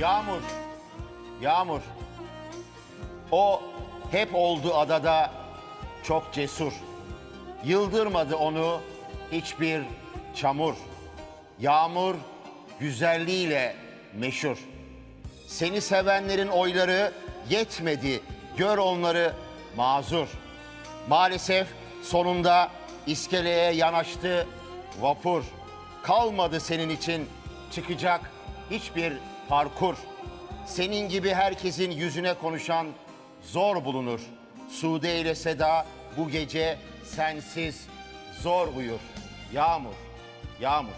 Yağmur. Yağmur. O hep oldu adada çok cesur. Yıldırmadı onu hiçbir çamur. Yağmur güzelliğiyle meşhur. Seni sevenlerin oyları yetmedi. Gör onları mazur. Maalesef sonunda iskeleye yanaştı vapur. Kalmadı senin için çıkacak hiçbir parkur. Senin gibi herkesin yüzüne konuşan zor bulunur. Sude ile Seda bu gece sensiz zor uyur. Yağmur, yağmur.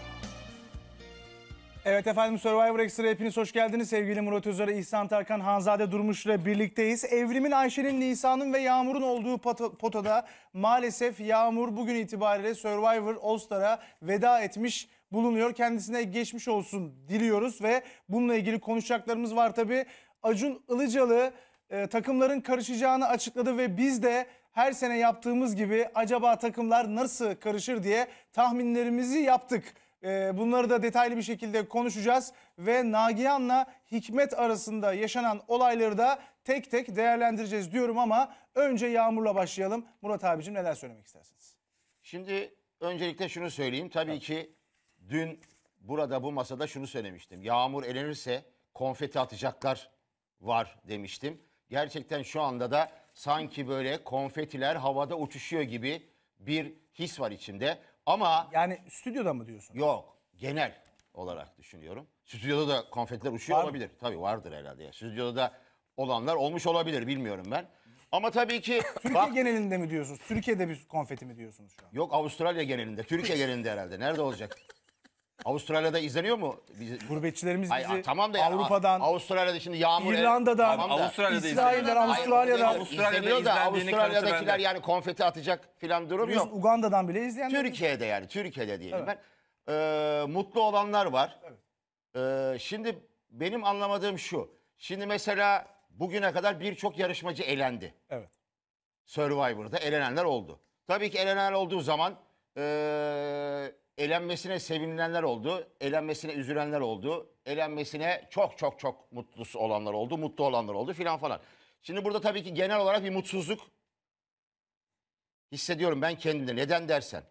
Evet efendim Survivor Extra hepiniz hoş geldiniz. Sevgili Murat Özer, İhsan Tarkan, Hanzade Durmuş ile birlikteyiz. Evrimin, Ayşe'nin, Nisan'ın ve Yağmur'un olduğu potada maalesef Yağmur bugün itibariyle Survivor All Star'a veda etmiş bulunuyor. Kendisine geçmiş olsun diliyoruz ve bununla ilgili konuşacaklarımız var tabii. Acun Ilıcalı e, takımların karışacağını açıkladı ve biz de her sene yaptığımız gibi acaba takımlar nasıl karışır diye tahminlerimizi yaptık. E, bunları da detaylı bir şekilde konuşacağız ve Nagihan'la Hikmet arasında yaşanan olayları da tek tek değerlendireceğiz diyorum ama önce Yağmur'la başlayalım. Murat abicim neler söylemek istersiniz? Şimdi öncelikle şunu söyleyeyim. Tabii ki Dün burada bu masada şunu söylemiştim. Yağmur elenirse konfeti atacaklar var demiştim. Gerçekten şu anda da sanki böyle konfetiler havada uçuşuyor gibi bir his var içimde. Ama Yani stüdyoda mı diyorsun? yok genel olarak düşünüyorum. Stüdyoda da konfetiler uçuyor Var mı? olabilir. Tabii vardır herhalde. Stüdyoda da olanlar olmuş olabilir bilmiyorum ben. Ama tabii ki Türkiye bak, genelinde mi diyorsunuz? Türkiye'de bir konfeti mi diyorsunuz şu an? yok Avustralya genelinde, Türkiye genelinde herhalde. Nerede olacak? Avustralya'da izleniyor mu? Biz... Gurbetçilerimiz bizi Ay, tamam da yani, Avrupa'dan, Avustralya'da şimdi yağmur İrlanda'dan, tamam Avustralya'da İsrail'den, Avustralya'dan. Avustralya'da da Avustralya'dakiler yani konfeti atacak filan durum Biz yok. Uganda'dan bile izleyenler. Türkiye'de yani Türkiye'de diyelim evet. ben. Ee, mutlu olanlar var. Evet. Ee, şimdi benim anlamadığım şu. Şimdi mesela bugüne kadar birçok yarışmacı elendi. Evet. Survivor'da elenenler oldu. Tabii ki elenen olduğu zaman ee, elenmesine sevinilenler oldu, elenmesine üzülenler oldu, elenmesine çok çok çok mutlu olanlar oldu, mutlu olanlar oldu filan falan. Şimdi burada tabii ki genel olarak bir mutsuzluk hissediyorum ben kendimde. Neden dersen.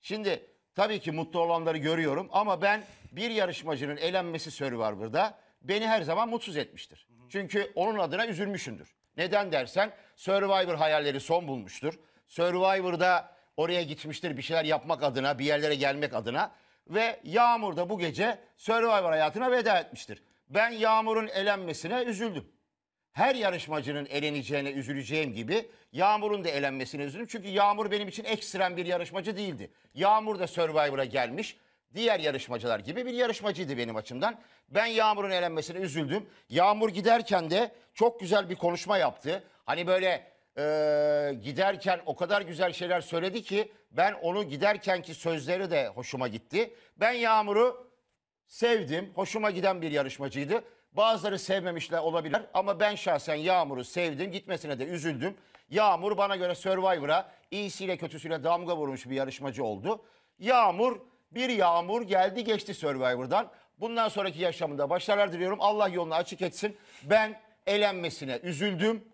Şimdi tabii ki mutlu olanları görüyorum ama ben bir yarışmacının elenmesi Survivor'da beni her zaman mutsuz etmiştir. Çünkü onun adına üzülmüşümdür. Neden dersen Survivor hayalleri son bulmuştur. Survivor'da oraya gitmiştir bir şeyler yapmak adına, bir yerlere gelmek adına. Ve Yağmur da bu gece Survivor hayatına veda etmiştir. Ben Yağmur'un elenmesine üzüldüm. Her yarışmacının eleneceğine üzüleceğim gibi Yağmur'un da elenmesine üzüldüm. Çünkü Yağmur benim için ekstrem bir yarışmacı değildi. Yağmur da Survivor'a gelmiş diğer yarışmacılar gibi bir yarışmacıydı benim açımdan. Ben Yağmur'un elenmesine üzüldüm. Yağmur giderken de çok güzel bir konuşma yaptı. Hani böyle e, giderken o kadar güzel şeyler söyledi ki ben onu giderkenki sözleri de hoşuma gitti. Ben Yağmur'u sevdim. Hoşuma giden bir yarışmacıydı. Bazıları sevmemişler olabilir ama ben şahsen Yağmur'u sevdim. Gitmesine de üzüldüm. Yağmur bana göre Survivor'a iyisiyle kötüsüyle damga vurmuş bir yarışmacı oldu. Yağmur bir yağmur geldi geçti Survivor'dan. Bundan sonraki yaşamında başarılar diliyorum. Allah yolunu açık etsin. Ben elenmesine üzüldüm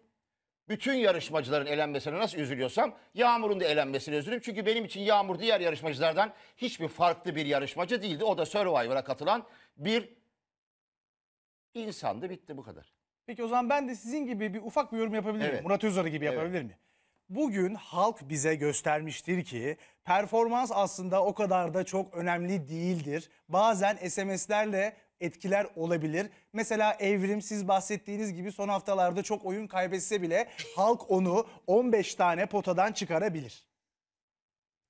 bütün yarışmacıların elenmesine nasıl üzülüyorsam Yağmur'un da elenmesine üzülüm. Çünkü benim için Yağmur diğer yarışmacılardan hiçbir farklı bir yarışmacı değildi. O da Survivor'a katılan bir insandı. Bitti bu kadar. Peki o zaman ben de sizin gibi bir ufak bir yorum yapabilir miyim? Evet. Murat Özarı gibi yapabilir evet. miyim? Bugün halk bize göstermiştir ki performans aslında o kadar da çok önemli değildir. Bazen SMS'lerle etkiler olabilir. Mesela Evrim siz bahsettiğiniz gibi son haftalarda çok oyun kaybetse bile halk onu 15 tane potadan çıkarabilir.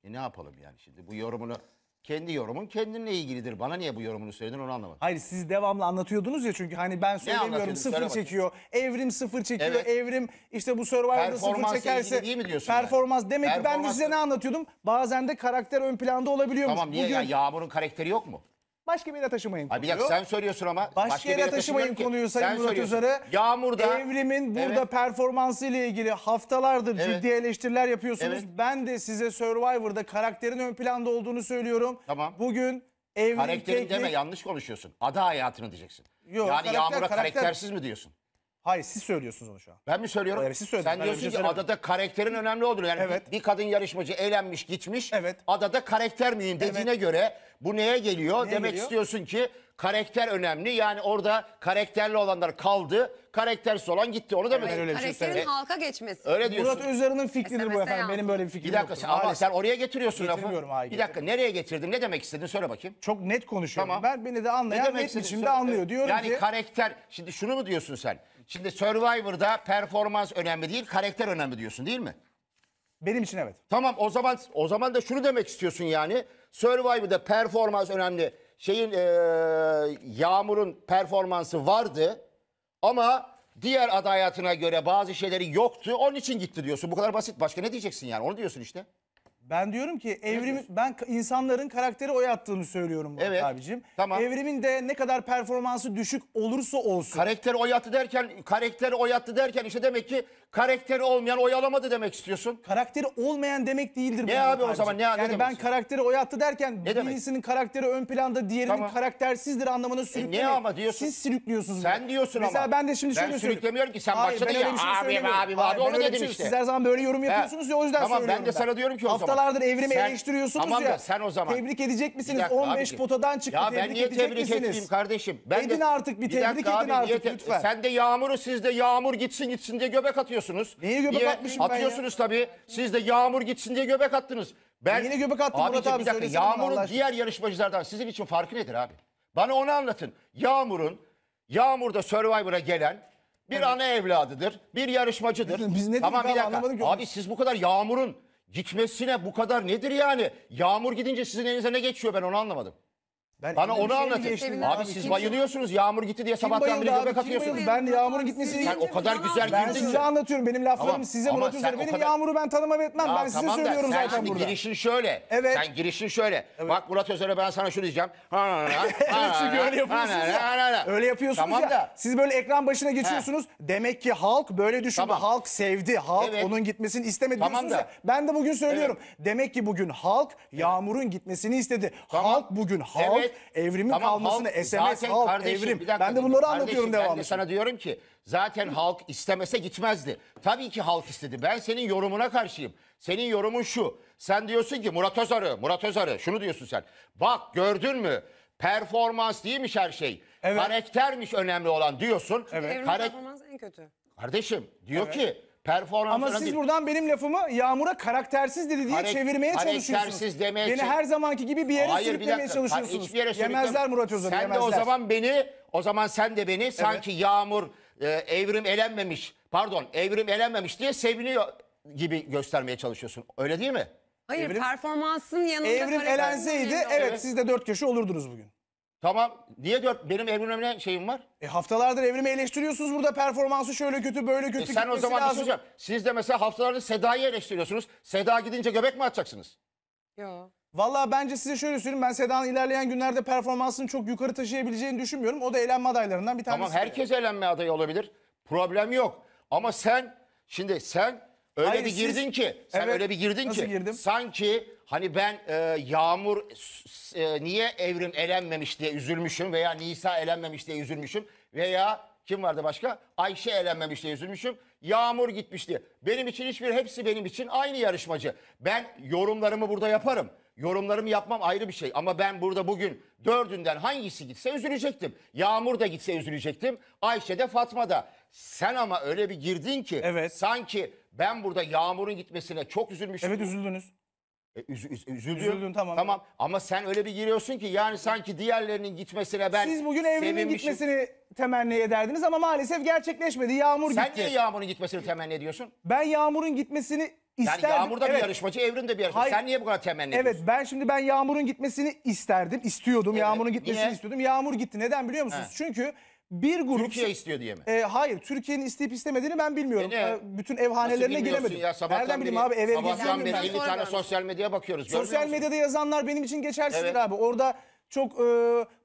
E ne yapalım yani şimdi bu yorumunu kendi yorumun kendinle ilgilidir. Bana niye bu yorumunu söyledin onu anlamadım. Hayır siz devamlı anlatıyordunuz ya çünkü hani ben anlatıyordun? söylemiyorum sıfır Söyle bakayım. çekiyor. Evrim sıfır çekiyor. Evet. Evrim işte bu Survivor'da sıfır çekerse değil mi diyorsun yani? performans. Demek ki ben de size ne anlatıyordum? Bazen de karakter ön planda olabiliyormuş. Tamam niye Bugün- ya Yağmur'un karakteri yok mu? Başka bir yere taşımayın Ay bir dakika sen söylüyorsun ama. Başka, yere taşımıyorum taşımayın ki. konuyu Sen Sayın Murat söylüyorsun. Özer'e. Yağmurda. Evrim'in burada Evet. performansı ile ilgili haftalardır Evet. ciddi eleştiriler yapıyorsunuz. Evet. Ben de size Survivor'da karakterin ön planda olduğunu söylüyorum. Tamam. Bugün Evrim Karakterin Keklik deme yanlış konuşuyorsun. Ada hayatını diyeceksin. Yok, yani karakter, Yağmur'a karakter. karaktersiz mi diyorsun? Hayır siz söylüyorsunuz onu şu an. Ben mi söylüyorum? Hayır siz söylüyorsunuz. Sen diyorsun ki söylemedim. adada karakterin önemli olduğunu. Yani Evet. bir, kadın yarışmacı eğlenmiş gitmiş. Evet. Adada karakter miyim dediğine göre bu neye geliyor? Neye Demek geliyor? istiyorsun ki karakter önemli. Yani orada karakterli olanlar kaldı. Karaktersiz olan gitti. Onu demek. öyle bir şey Karakterin söyle. halka geçmesi. Öyle diyorsun. Murat Özer'in fikridir bu efendim. Benim böyle bir fikrim yok. Bir dakika yoktur. sen, ama Maalesef. sen oraya getiriyorsun Getirmiyorum, lafı. hayır, bir dakika nereye getirdin? Ne demek istedin? Söyle bakayım. Çok net konuşuyorum. Tamam. Ben beni de anlayan net istedin? biçimde Söyle. anlıyor. Diyorum yani ki karakter şimdi şunu mu diyorsun sen? Şimdi Survivor'da performans önemli değil, karakter önemli diyorsun değil mi? Benim için evet. Tamam o zaman o zaman da şunu demek istiyorsun yani. Survivor'da performans önemli. Şeyin ee, Yağmur'un performansı vardı ama diğer adayatına göre bazı şeyleri yoktu. Onun için gitti diyorsun. Bu kadar basit. Başka ne diyeceksin yani? Onu diyorsun işte. Ben diyorum ki evrim ben insanların karakteri oy attığını söylüyorum Murat Evet, abicim. tamam. Evrimin de ne kadar performansı düşük olursa olsun. Karakter oy attı derken, karakter oy attı derken işte demek ki karakteri olmayan oy alamadı demek istiyorsun. karakteri olmayan demek değildir. Ne Murat abi o zaman, ne- ne Yani ben demek karakteri oy attı derken Ne demek? karakteri ön planda diğerinin Tamam. karaktersizdir anlamına e, Ne ama diyorsun? Siz sürüklüyorsunuz. Sen diyorsun Mesela ama. ben de şimdi Ben şöyle sürüklemiyorum ki, sen başladın şey ben ya, öyle bir şey abi, söylemiyorum. abi, abi, onu dedim şey- işte. Siz her zaman böyle yorum yapıyorsunuz ya o yüzden Tamam, ben söylüyorum de sana diyorum ki o zaman haftalardır evrimi sen, eleştiriyorsunuz tamam ya. Da, sen o zaman. Tebrik edecek misiniz? Dakika, 15 abicim. potadan çıktı. Ya tebrik ben niye tebrik misiniz? etmeyeyim kardeşim? Ben edin de, artık bir tebrik bir dakika, edin abi, artık lütfen. Sen de yağmuru siz de yağmur gitsin gitsin diye göbek atıyorsunuz. Neye göbek niye? atmışım Atıyorsunuz ben ya? tabii. Siz de yağmur gitsin diye göbek attınız. Ben, Yine göbek attım abicim, Murat abi. Bir dakika, yağmurun diğer yarışmacılardan sizin için farkı nedir abi? Bana onu anlatın. Yağmur'un, Yağmur'da Survivor'a gelen bir evet. ana evladıdır, bir yarışmacıdır. Biz ne tamam, bir dakika. Abi siz bu kadar Yağmur'un Gitmesine bu kadar nedir yani? Yağmur gidince sizin elinize ne geçiyor ben onu anlamadım. Ben Bana onu şey anlatın. Abi, abi siz bayılıyorsunuz. Yağmur gitti diye sabahtan beri göbek atıyorsunuz. Ben yağmurun gitmesini... Sen o kadar güzel girdin Ben size anlatıyorum. Benim laflarım tamam. size Murat Üzeri. Benim kadar... yağmuru ben tanımam etmem. Ya, ben size tamam söylüyorum zaten burada. Sen şimdi girişin şöyle. Evet. Sen girişin şöyle. Evet. Bak Murat Özer'e ben sana şunu diyeceğim. evet çünkü öyle yapıyorsunuz ya. Öyle yapıyorsunuz ya. Siz böyle ekran başına geçiyorsunuz. Demek ki halk böyle düşündü. Halk sevdi. Halk onun gitmesini istemedi Tamam da. Ben de bugün söylüyorum. Demek ki bugün halk yağmurun gitmesini istedi. Halk bugün halk evrimin Tamam, kalmasını halk- SMS zaten halk kardeşim, evrim. bir dakika Ben de bunları anlatıyorum Kardeşim, Ben devamlı. sana diyorum ki zaten halk istemese gitmezdi. Tabii ki halk istedi. Ben senin yorumuna karşıyım. Senin yorumun şu. Sen diyorsun ki Murat Özarı, Murat Özarı. Şunu diyorsun sen. Bak gördün mü? Performans değilmiş her şey. Evet. Karaktermiş önemli olan diyorsun. Evet. Evrim Karak- performans en kötü. Kardeşim diyor ki Performans Ama siz değil. buradan benim lafımı Yağmur'a karaktersiz dedi diye Harek, çevirmeye çalışıyorsunuz. Karaktersiz demeye Beni her zamanki gibi bir yere Hayır, sürüklemeye bir çalışıyorsunuz. Hayır, hiçbir yere Yemezler Murat Özal'ı Sen de o zaman beni, o zaman sen de beni evet. sanki Yağmur e, evrim elenmemiş, pardon evrim elenmemiş diye seviniyor gibi göstermeye çalışıyorsun. Öyle değil mi? Hayır evrim, performansın yanında... Evrim elenseydi evet, evet siz de dört köşe olurdunuz bugün. Tamam. Niye dört? Benim Evrim ne şeyim var. E haftalardır Evrim'i eleştiriyorsunuz burada performansı şöyle kötü böyle kötü. E sen o zaman şey lazım. Düşüneceğim. Siz de mesela haftalardır Seda'yı eleştiriyorsunuz. Seda gidince göbek mi atacaksınız? Yok. Valla bence size şöyle söyleyeyim. Ben Seda'nın ilerleyen günlerde performansını çok yukarı taşıyabileceğini düşünmüyorum. O da eğlenme adaylarından bir tanesi. Tamam herkes eğlenme adayı olabilir. Problem yok. Ama sen şimdi sen Öyle Hayır, bir siz- girdin ki sen Evet. öyle bir girdin Nasıl ki girdim? sanki hani ben e, Yağmur e, niye Evrim elenmemiş diye üzülmüşüm veya Nisa elenmemiş diye üzülmüşüm veya kim vardı başka Ayşe elenmemiş diye üzülmüşüm Yağmur gitmiş diye. Benim için hiçbir hepsi benim için aynı yarışmacı. Ben yorumlarımı burada yaparım. Yorumlarımı yapmam ayrı bir şey ama ben burada bugün dördünden hangisi gitse üzülecektim. Yağmur da gitse üzülecektim. Ayşe de Fatma da. Sen ama öyle bir girdin ki Evet. sanki ben burada Yağmur'un gitmesine çok üzülmüştüm. Evet üzüldünüz. E, üz, üz, üzüldüm. Üzüldün tamam. Tamam ama sen öyle bir giriyorsun ki yani sanki diğerlerinin gitmesine ben Siz bugün Evrim'in sevinmişim. gitmesini temenni ederdiniz ama maalesef gerçekleşmedi. Yağmur Sen gitti. niye Yağmur'un gitmesini temenni ediyorsun? Ben Yağmur'un gitmesini Yani isterdim. Yağmur bir yarışmacı, Evrim de bir yarışmacı. Hayır. Sen niye bu kadar temenni Evet ben şimdi ben Yağmur'un gitmesini isterdim, istiyordum. Yağmur'un gitmesini Niye? istiyordum. Yağmur gitti. Neden biliyor musunuz? Çünkü bir grup Türkiye istiyor diye mi? E, hayır, Türkiye'nin isteyip istemediğini ben bilmiyorum. E, e bütün ev hanelerine gelemedim. Ya, Nereden bileyim abi ev ev Sabahtan beri 50 tane sosyal medyaya bakıyoruz. Sosyal medyada yazanlar benim için geçersizdir evet. abi. Orada çok e,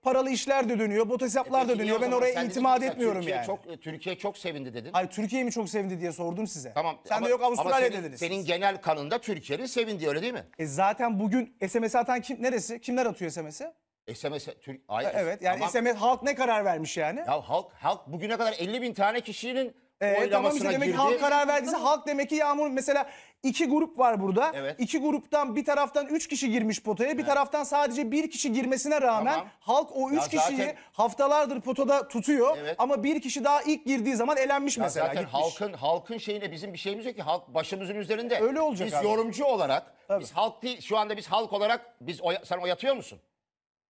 paralı işler de dönüyor, bot hesaplar e, da dönüyor. Ben oraya itimat etmiyorum Türkiye yani. Çok, e, Türkiye çok sevindi dedin. Hayır Türkiye mi çok sevindi diye sordum size. Tamam. Sen ama, de yok Avustralya senin, dediniz. Senin genel kanında Türkiye'nin sevindi öyle değil mi? E zaten bugün SMS atan kim neresi? Kimler atıyor SMS'i? SMS Türk ay, e, Evet yani tamam. SMS halk ne karar vermiş yani? Ya halk halk bugüne kadar 50 bin tane kişinin ee, tamam işte demek girdi. ki halk karar verdiyse halk demek ki Yağmur mesela iki grup var burada. Evet. İki gruptan bir taraftan üç kişi girmiş potaya bir taraftan sadece bir kişi girmesine rağmen tamam. halk o üç ya kişiyi zaten... haftalardır potada tutuyor evet. ama bir kişi daha ilk girdiği zaman elenmiş ya mesela. Zaten halkın halkın şeyine bizim bir şeyimiz yok ki halk başımızın üzerinde. Öyle olacak Biz abi. yorumcu olarak Tabii. biz halk değil şu anda biz halk olarak biz oy, sen oy atıyor musun?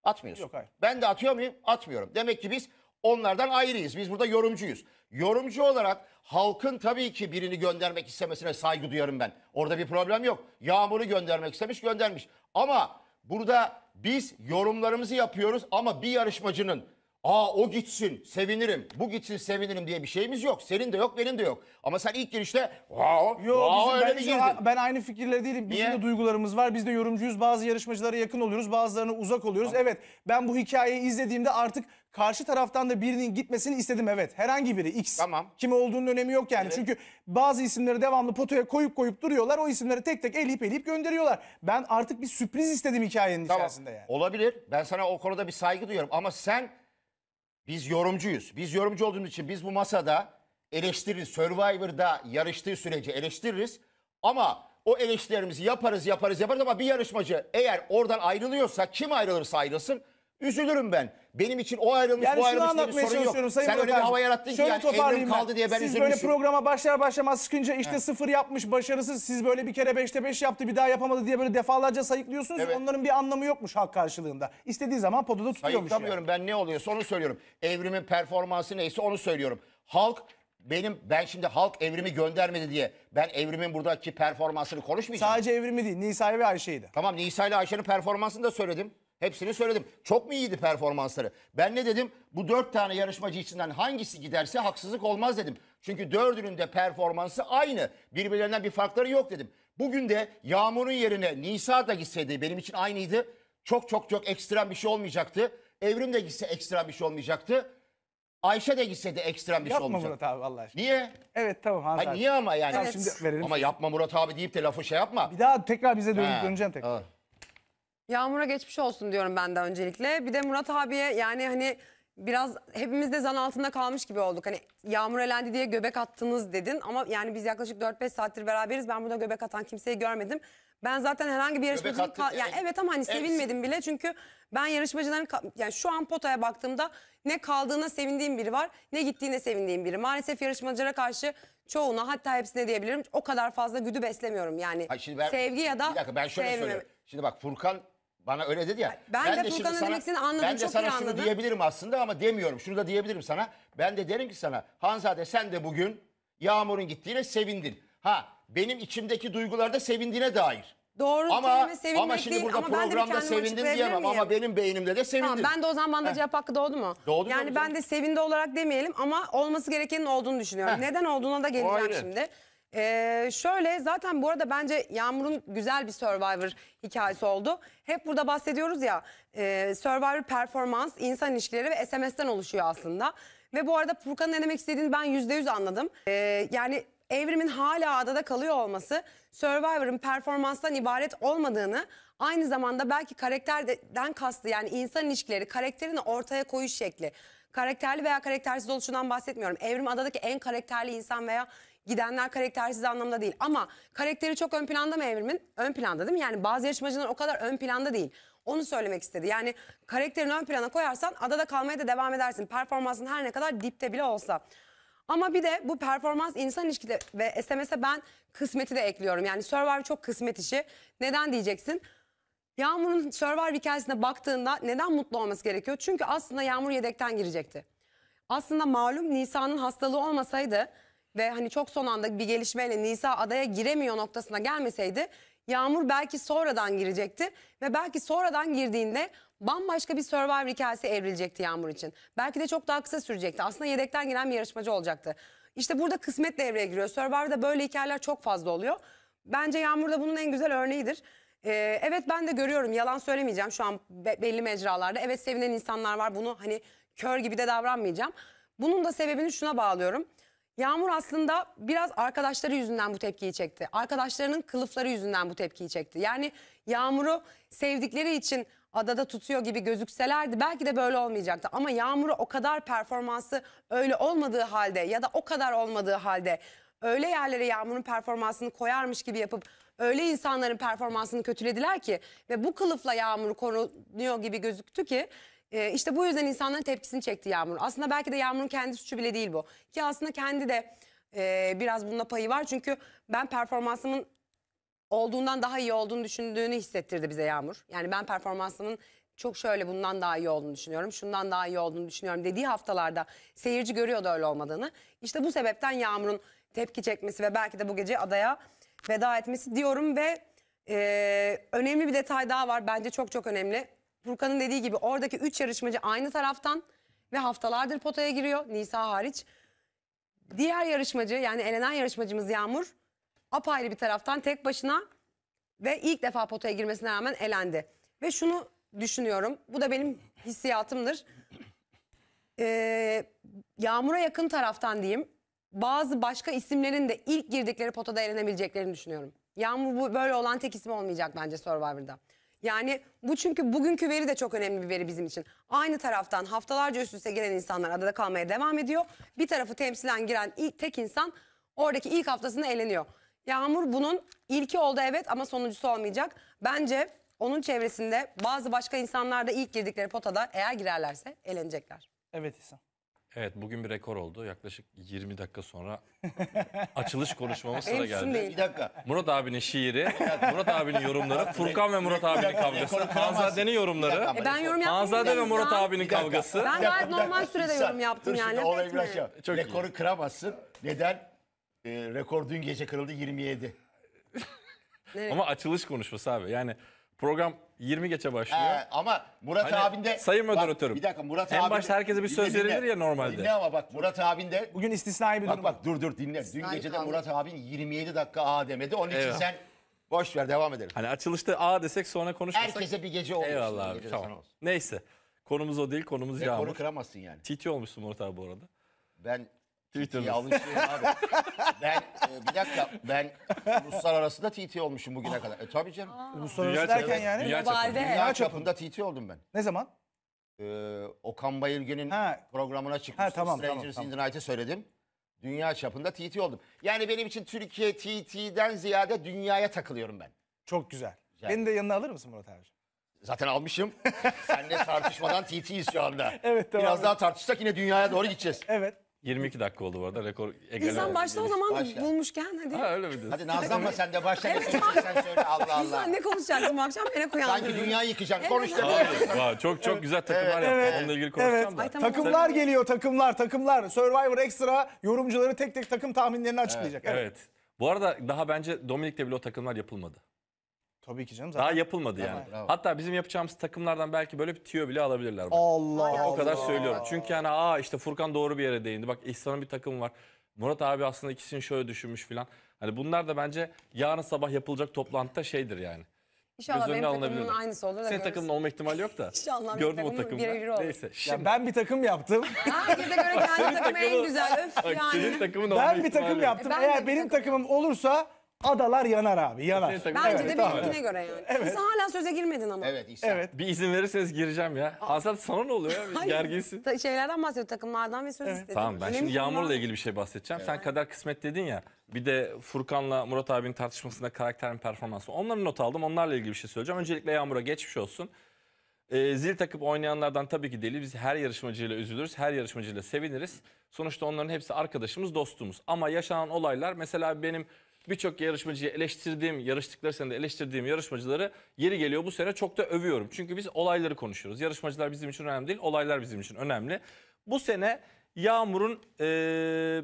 Atmıyorsun. Yok hayır. Ben de atıyor muyum? Atmıyorum. Demek ki biz onlardan ayrıyız. Biz burada yorumcuyuz. Yorumcu olarak halkın tabii ki birini göndermek istemesine saygı duyarım ben. Orada bir problem yok. Yağmur'u göndermek istemiş göndermiş. Ama burada biz yorumlarımızı yapıyoruz ama bir yarışmacının Aa o gitsin sevinirim. Bu gitsin sevinirim diye bir şeyimiz yok. Senin de yok benim de yok. Ama sen ilk girişte wow, Yo, öyle ben, bir Ben aynı fikirle değilim. Bizim Niye? de duygularımız var. Biz de yorumcuyuz. Bazı yarışmacılara yakın oluyoruz. Bazılarına uzak oluyoruz. Tamam. Evet ben bu hikayeyi izlediğimde artık karşı taraftan da birinin gitmesini istedim evet. Herhangi biri X. Tamam. Kim olduğunun önemi yok yani. Evet. Çünkü bazı isimleri devamlı potoya koyup koyup duruyorlar. O isimleri tek tek eleyip eleyip gönderiyorlar. Ben artık bir sürpriz istedim hikayenin tamam. içerisinde yani. Olabilir. Ben sana o konuda bir saygı duyuyorum ama sen biz yorumcuyuz. Biz yorumcu olduğumuz için biz bu masada eleştiririz. Survivor'da yarıştığı sürece eleştiririz. Ama o eleştirilerimizi yaparız yaparız yaparız ama bir yarışmacı eğer oradan ayrılıyorsa kim ayrılırsa ayrılsın Üzülürüm ben. Benim için o ayrılmış yani bu ayrılmış diye bir sorun yok. Sayın Sen öyle bir hava yarattın ki yani evrim kaldı ben. diye ben üzülmüşüm. Siz böyle programa başlar başlamaz sıkınca işte He. sıfır yapmış başarısız. Siz böyle bir kere beşte beş yaptı bir daha yapamadı diye böyle defalarca sayıklıyorsunuz. Evet. Onların bir anlamı yokmuş hak karşılığında. İstediği zaman podada tutuyormuş. Sayıklamıyorum yani. ben ne oluyorsa onu söylüyorum. Evrimin performansı neyse onu söylüyorum. Halk benim ben şimdi halk evrimi göndermedi diye ben evrimin buradaki performansını konuşmayacağım. Sadece evrimi değil Nisa ve Ayşe'yi de. Tamam Nisa ile Ayşe'nin performansını da söyledim. Hepsini söyledim. Çok mu iyiydi performansları? Ben ne dedim? Bu dört tane yarışmacı içinden hangisi giderse haksızlık olmaz dedim. Çünkü dördünün de performansı aynı. Birbirlerinden bir farkları yok dedim. Bugün de Yağmur'un yerine Nisa da gitseydi benim için aynıydı. Çok çok çok ekstrem bir şey olmayacaktı. Evrim de gitse ekstrem bir şey olmayacaktı. Ayşe de gitseydi ekstrem bir şey yapma şey olmayacak. Yapma Murat abi Allah aşkına. Niye? Evet tamam Hayır, niye ama yani? Evet. Şimdi verelim. Ama yapma Murat abi deyip de lafı şey yapma. Bir daha tekrar bize dönüp döneceğim tekrar. Ha. Yağmur'a geçmiş olsun diyorum ben de öncelikle. Bir de Murat abiye yani hani biraz hepimiz de zan altında kalmış gibi olduk. Hani Yağmur elendi diye göbek attınız dedin ama yani biz yaklaşık 4-5 saattir beraberiz. Ben burada göbek atan kimseyi görmedim. Ben zaten herhangi bir yarışmacının attık, yani, yani evet ama hani sevinmedim bile çünkü ben yarışmacıların yani şu an potaya baktığımda ne kaldığına sevindiğim biri var ne gittiğine sevindiğim biri. Maalesef yarışmacılara karşı çoğuna hatta hepsine diyebilirim o kadar fazla güdü beslemiyorum yani. Hayır, şimdi ben, sevgi ya da bir dakika, ben şöyle sevmem. söylüyorum. Şimdi bak Furkan bana öyle dedi ya. Ben, ben de Furkan'ın demek istediğini anladım. Ben de çok sana şunu anladım. diyebilirim aslında ama demiyorum. Şunu da diyebilirim sana. Ben de derim ki sana Hanzade sen de bugün Yağmur'un gittiğine sevindin. Ha benim içimdeki duygularda sevindiğine dair. Doğru ama, sevinmek ama şimdi burada değil, ama programda ben de sevindim diyemem miyim? ama benim beynimde de sevindim. Tamam, ben de o zaman bana da cevap hakkı doğdu mu? Doğdu yani ben de sevindi olarak demeyelim ama olması gerekenin olduğunu düşünüyorum. Heh. Neden olduğuna da geleceğim şimdi. Ee, şöyle zaten bu arada bence Yağmur'un güzel bir Survivor hikayesi oldu. Hep burada bahsediyoruz ya e, Survivor performans, insan ilişkileri ve SMS'ten oluşuyor aslında. Ve bu arada Furkan'ın ne demek istediğini ben %100 anladım. Ee, yani evrimin hala adada kalıyor olması Survivor'ın performanstan ibaret olmadığını aynı zamanda belki karakterden kastı yani insan ilişkileri karakterini ortaya koyuş şekli. Karakterli veya karaktersiz oluşundan bahsetmiyorum. Evrim adadaki en karakterli insan veya gidenler karaktersiz anlamda değil. Ama karakteri çok ön planda mı Evrim'in? Ön planda değil mi? Yani bazı yarışmacılar o kadar ön planda değil. Onu söylemek istedi. Yani karakterini ön plana koyarsan adada kalmaya da devam edersin. Performansın her ne kadar dipte bile olsa. Ama bir de bu performans insan ilişkide ve SMS'e ben kısmeti de ekliyorum. Yani Survivor çok kısmet işi. Neden diyeceksin? Yağmur'un Survivor hikayesine baktığında neden mutlu olması gerekiyor? Çünkü aslında Yağmur yedekten girecekti. Aslında malum Nisa'nın hastalığı olmasaydı ve hani çok son anda bir gelişmeyle Nisa adaya giremiyor noktasına gelmeseydi Yağmur belki sonradan girecekti ve belki sonradan girdiğinde bambaşka bir Survivor hikayesi evrilecekti Yağmur için. Belki de çok daha kısa sürecekti. Aslında yedekten giren bir yarışmacı olacaktı. İşte burada kısmet devreye giriyor. Survivor'da böyle hikayeler çok fazla oluyor. Bence Yağmur da bunun en güzel örneğidir. Ee, evet ben de görüyorum yalan söylemeyeceğim şu an be belli mecralarda. Evet sevinen insanlar var bunu hani kör gibi de davranmayacağım. Bunun da sebebini şuna bağlıyorum. Yağmur aslında biraz arkadaşları yüzünden bu tepkiyi çekti. Arkadaşlarının kılıfları yüzünden bu tepkiyi çekti. Yani Yağmur'u sevdikleri için adada tutuyor gibi gözükselerdi belki de böyle olmayacaktı. Ama Yağmur'u o kadar performansı öyle olmadığı halde ya da o kadar olmadığı halde öyle yerlere Yağmur'un performansını koyarmış gibi yapıp öyle insanların performansını kötülediler ki ve bu kılıfla Yağmur'u korunuyor gibi gözüktü ki ee, işte bu yüzden insanların tepkisini çekti Yağmur. Aslında belki de Yağmur'un kendi suçu bile değil bu. Ki aslında kendi de e, biraz bunda payı var. Çünkü ben performansımın olduğundan daha iyi olduğunu düşündüğünü hissettirdi bize Yağmur. Yani ben performansımın çok şöyle bundan daha iyi olduğunu düşünüyorum, şundan daha iyi olduğunu düşünüyorum dediği haftalarda seyirci görüyordu öyle olmadığını. İşte bu sebepten Yağmur'un tepki çekmesi ve belki de bu gece adaya veda etmesi diyorum ve e, önemli bir detay daha var bence çok çok önemli. Furkan'ın dediği gibi oradaki 3 yarışmacı aynı taraftan ve haftalardır potaya giriyor Nisa hariç. Diğer yarışmacı yani elenen yarışmacımız Yağmur apayrı bir taraftan tek başına ve ilk defa potaya girmesine rağmen elendi. Ve şunu düşünüyorum bu da benim hissiyatımdır. Ee, Yağmur'a yakın taraftan diyeyim bazı başka isimlerin de ilk girdikleri potada elenebileceklerini düşünüyorum. Yağmur bu böyle olan tek isim olmayacak bence Survivor'da. Yani bu çünkü bugünkü veri de çok önemli bir veri bizim için. Aynı taraftan haftalarca üst üste gelen insanlar adada kalmaya devam ediyor. Bir tarafı temsilen giren ilk, tek insan oradaki ilk haftasını eğleniyor. Yağmur bunun ilki oldu evet ama sonuncusu olmayacak. Bence onun çevresinde bazı başka insanlar da ilk girdikleri potada eğer girerlerse elenecekler. Evet İhsan. Evet bugün bir rekor oldu. Yaklaşık 20 dakika sonra açılış konuşmamız sıra geldi. Bir dakika. Murat abinin şiiri, Murat abinin yorumları, Furkan ve Murat abinin kavgası, Hanzade'nin yorumları, E ben yorum yaptım. Hanzade ve Murat abinin kavgası. Ben gayet normal sürede yorum yaptım yani. laf etme. Çok Çok iyi. Rekoru kıramazsın. Neden? Ee, rekor dün gece kırıldı 27. Evet. Ama açılış konuşması abi. Yani Program 20 geçe başlıyor. Ee, ama Murat hani, abin de... Sayın moderatörüm. Bir dakika Murat en abin... En başta herkese bir söz dinle, verilir ya normalde. Dinle ama bak Murat abinde Bugün istisnai bir bak, durum. Bak bak dur dur dinle. İstisnai Dün gece de Murat abin 27 dakika A demedi. Onun Eyvallah. için sen boş ver devam edelim. Hani açılışta A desek sonra konuşmasak... Herkese bir gece olmuş. Eyvallah abi tamam. Neyse konumuz o değil konumuz Ve Yağmur. Konu kıramazsın yani. Titi olmuşsun Murat abi bu arada. Ben Twitter'da. TT almışım abi. ben e, bir dakika ben uluslararası da TT olmuşum bugüne kadar. E tabii canım. Uluslararası Dünya derken çapı- yani Dünya çapı. Dünya çapında TT oldum ben. ne zaman? Ee, Okan Bayülgen'in programına çıkmıştım. Ha, tamam, Strangers tamam, in the Night'ı söyledim. Dünya çapında TT oldum. Yani benim için Türkiye TT'den ziyade dünyaya takılıyorum ben. Çok güzel. Güzel. Beni de yanına alır mısın Murat abi? Zaten almışım. Seninle tartışmadan TT'yiz şu anda. Evet, devam Biraz daha tartışsak yine dünyaya doğru gideceğiz. Evet. 22 dakika oldu bu arada rekor Nizam başla o zaman Başla. bulmuşken hadi. Ha öyle mi diyorsun? Hadi nazlanma sen de başla. sen söyle Allah Allah. Nizam ne konuşacaksın bu akşam? beni uyandı. Sanki dünyayı yıkacaksın. Konuş da böyle. Vay, çok çok güzel takımlar yaptın. Onunla ilgili konuşacağım Evet. da. Ay, tamam. Takımlar geliyor takımlar takımlar. Survivor Extra yorumcuları tek tek takım tahminlerini açıklayacak. Evet. Evet. Bu arada daha bence Dominik'te bile o takımlar yapılmadı. Tabii ki canım. Zaten. Daha yapılmadı yani. Bravo. Hatta bizim yapacağımız takımlardan belki böyle bir tüyo bile alabilirler. Bak. Allah Bak, O kadar söylüyorum. Çünkü yani aa işte Furkan doğru bir yere değindi. Bak İhsan'ın bir takım var. Murat abi aslında ikisini şöyle düşünmüş filan. Hani bunlar da bence yarın sabah yapılacak toplantıda şeydir yani. İnşallah benim takımımın aynısı olur da Senin görürüz. takımın olma ihtimali yok da. İnşallah Gördüm o takımı. birebir olur. Neyse. Şimdi... Ya ben bir takım yaptım. Herkese göre kendi takımı en güzel. Öf yani. Senin takımın olma Ben bir takım yaptım. E, Eğer benim takımım olursa Adalar yanar abi şey yanar. Bence evet, de benimkine tamam. göre yani. Evet. Sen hala söze girmedin ama. Evet İhsan. Evet. Bir izin verirseniz gireceğim ya. Hasan sana ne oluyor ya? Gerginsin. Şeylerden bahsediyor takımlardan ve söz evet. istedim. Tamam ben Öyle şimdi Yağmur'la var? ilgili bir şey bahsedeceğim. Evet. Sen kader kısmet dedin ya. Bir de Furkan'la Murat abinin tartışmasında karakterin performansı. Onları not aldım. Onlarla ilgili bir şey söyleyeceğim. Öncelikle Yağmur'a geçmiş olsun. E, zil takıp oynayanlardan tabii ki değil. Biz her yarışmacıyla üzülürüz, her yarışmacıyla seviniriz. Sonuçta onların hepsi arkadaşımız, dostumuz. Ama yaşanan olaylar mesela benim birçok yarışmacıyı eleştirdiğim, yarıştıkları sene de eleştirdiğim yarışmacıları yeri geliyor bu sene çok da övüyorum. Çünkü biz olayları konuşuyoruz. Yarışmacılar bizim için önemli değil, olaylar bizim için önemli. Bu sene Yağmur'un ee,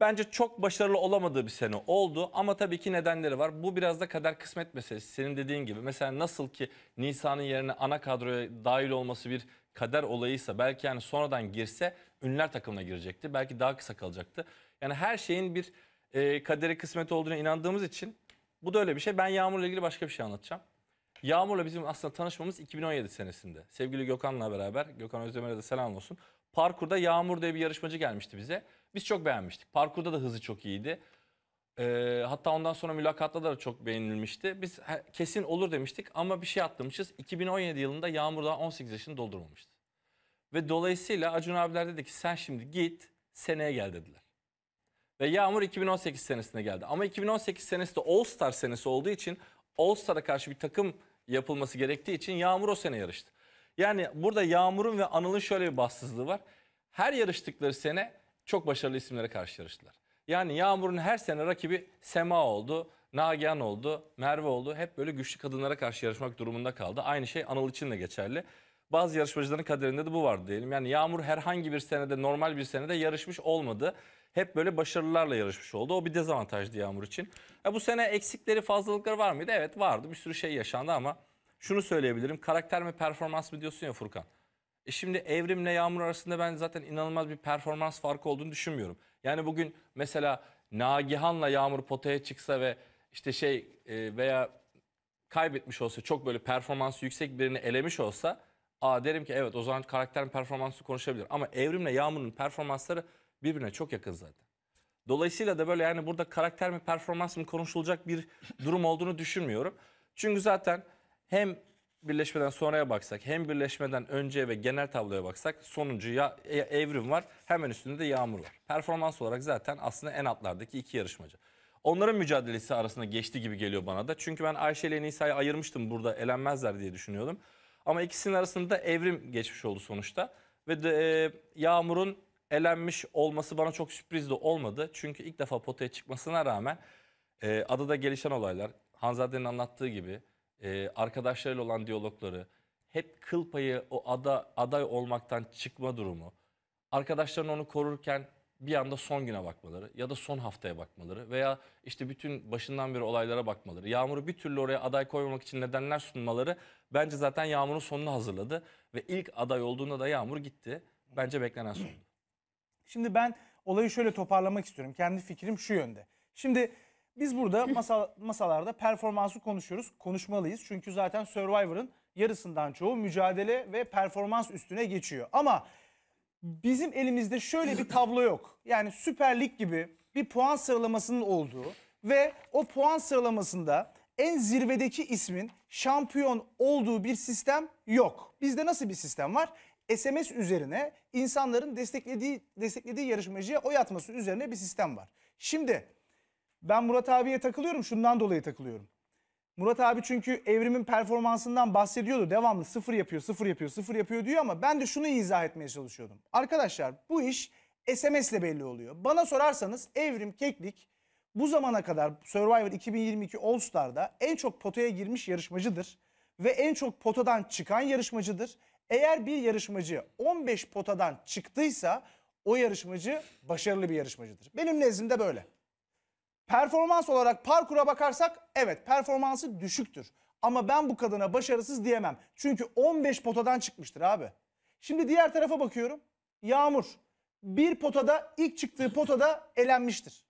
bence çok başarılı olamadığı bir sene oldu. Ama tabii ki nedenleri var. Bu biraz da kader kısmet meselesi. Senin dediğin gibi mesela nasıl ki Nisa'nın yerine ana kadroya dahil olması bir kader olayıysa belki yani sonradan girse ünlüler takımına girecekti. Belki daha kısa kalacaktı. Yani her şeyin bir e, kadere kısmet olduğuna inandığımız için bu da öyle bir şey. Ben Yağmur'la ilgili başka bir şey anlatacağım. Yağmur'la bizim aslında tanışmamız 2017 senesinde. Sevgili Gökhan'la beraber, Gökhan Özdemir'e de selam olsun. Parkurda Yağmur diye bir yarışmacı gelmişti bize. Biz çok beğenmiştik. Parkurda da hızı çok iyiydi. Ee, hatta ondan sonra mülakatta da çok beğenilmişti. Biz he, kesin olur demiştik ama bir şey atlamışız. 2017 yılında Yağmur daha 18 yaşını doldurmamıştı. Ve dolayısıyla Acun abiler dedi ki sen şimdi git seneye gel dediler. Ve Yağmur 2018 senesinde geldi. Ama 2018 senesi de All Star senesi olduğu için All Star'a karşı bir takım yapılması gerektiği için Yağmur o sene yarıştı. Yani burada Yağmur'un ve Anıl'ın şöyle bir bahtsızlığı var. Her yarıştıkları sene çok başarılı isimlere karşı yarıştılar. Yani Yağmur'un her sene rakibi Sema oldu, Nagihan oldu, Merve oldu. Hep böyle güçlü kadınlara karşı yarışmak durumunda kaldı. Aynı şey Anıl için de geçerli. Bazı yarışmacıların kaderinde de bu vardı diyelim. Yani Yağmur herhangi bir senede, normal bir senede yarışmış olmadı hep böyle başarılarla yarışmış oldu. O bir dezavantajdı Yağmur için. Ya bu sene eksikleri, fazlalıkları var mıydı? Evet vardı. Bir sürü şey yaşandı ama şunu söyleyebilirim. Karakter mi performans mı diyorsun ya Furkan. E şimdi Evrim'le Yağmur arasında ben zaten inanılmaz bir performans farkı olduğunu düşünmüyorum. Yani bugün mesela Nagihan'la Yağmur potaya çıksa ve işte şey e, veya kaybetmiş olsa çok böyle performansı yüksek birini elemiş olsa aa derim ki evet o zaman karakterin performansı konuşabilir. Ama Evrim'le Yağmur'un performansları birbirine çok yakın zaten. Dolayısıyla da böyle yani burada karakter mi performans mı konuşulacak bir durum olduğunu düşünmüyorum. Çünkü zaten hem birleşmeden sonraya baksak hem birleşmeden önce ve genel tabloya baksak sonuncu ya, ya e, evrim var hemen üstünde de yağmur var. Performans olarak zaten aslında en altlardaki iki yarışmacı. Onların mücadelesi arasında geçti gibi geliyor bana da. Çünkü ben Ayşe ile Nisa'yı ayırmıştım burada elenmezler diye düşünüyordum. Ama ikisinin arasında evrim geçmiş oldu sonuçta. Ve de, e, Yağmur'un elenmiş olması bana çok sürpriz de olmadı. Çünkü ilk defa potaya çıkmasına rağmen e, adada gelişen olaylar, Hanzade'nin anlattığı gibi e, arkadaşlarıyla olan diyalogları, hep kıl payı o ada, aday olmaktan çıkma durumu, arkadaşlarını onu korurken bir anda son güne bakmaları ya da son haftaya bakmaları veya işte bütün başından beri olaylara bakmaları, Yağmur'u bir türlü oraya aday koymamak için nedenler sunmaları bence zaten Yağmur'un sonunu hazırladı ve ilk aday olduğunda da Yağmur gitti. Bence beklenen sondu. Şimdi ben olayı şöyle toparlamak istiyorum. Kendi fikrim şu yönde. Şimdi biz burada masa, masalarda performansı konuşuyoruz. Konuşmalıyız. Çünkü zaten Survivor'ın yarısından çoğu mücadele ve performans üstüne geçiyor. Ama bizim elimizde şöyle bir tablo yok. Yani Süper Lig gibi bir puan sıralamasının olduğu ve o puan sıralamasında en zirvedeki ismin şampiyon olduğu bir sistem yok. Bizde nasıl bir sistem var? SMS üzerine insanların desteklediği desteklediği yarışmacıya oy atması üzerine bir sistem var. Şimdi ben Murat abiye takılıyorum şundan dolayı takılıyorum. Murat abi çünkü evrimin performansından bahsediyordu. Devamlı sıfır yapıyor, sıfır yapıyor, sıfır yapıyor diyor ama ben de şunu izah etmeye çalışıyordum. Arkadaşlar bu iş SMS ile belli oluyor. Bana sorarsanız Evrim Keklik bu zamana kadar Survivor 2022 All Star'da en çok potaya girmiş yarışmacıdır. Ve en çok potadan çıkan yarışmacıdır. Eğer bir yarışmacı 15 potadan çıktıysa o yarışmacı başarılı bir yarışmacıdır. Benim nezdimde böyle. Performans olarak parkura bakarsak evet performansı düşüktür. Ama ben bu kadına başarısız diyemem. Çünkü 15 potadan çıkmıştır abi. Şimdi diğer tarafa bakıyorum. Yağmur bir potada ilk çıktığı potada elenmiştir.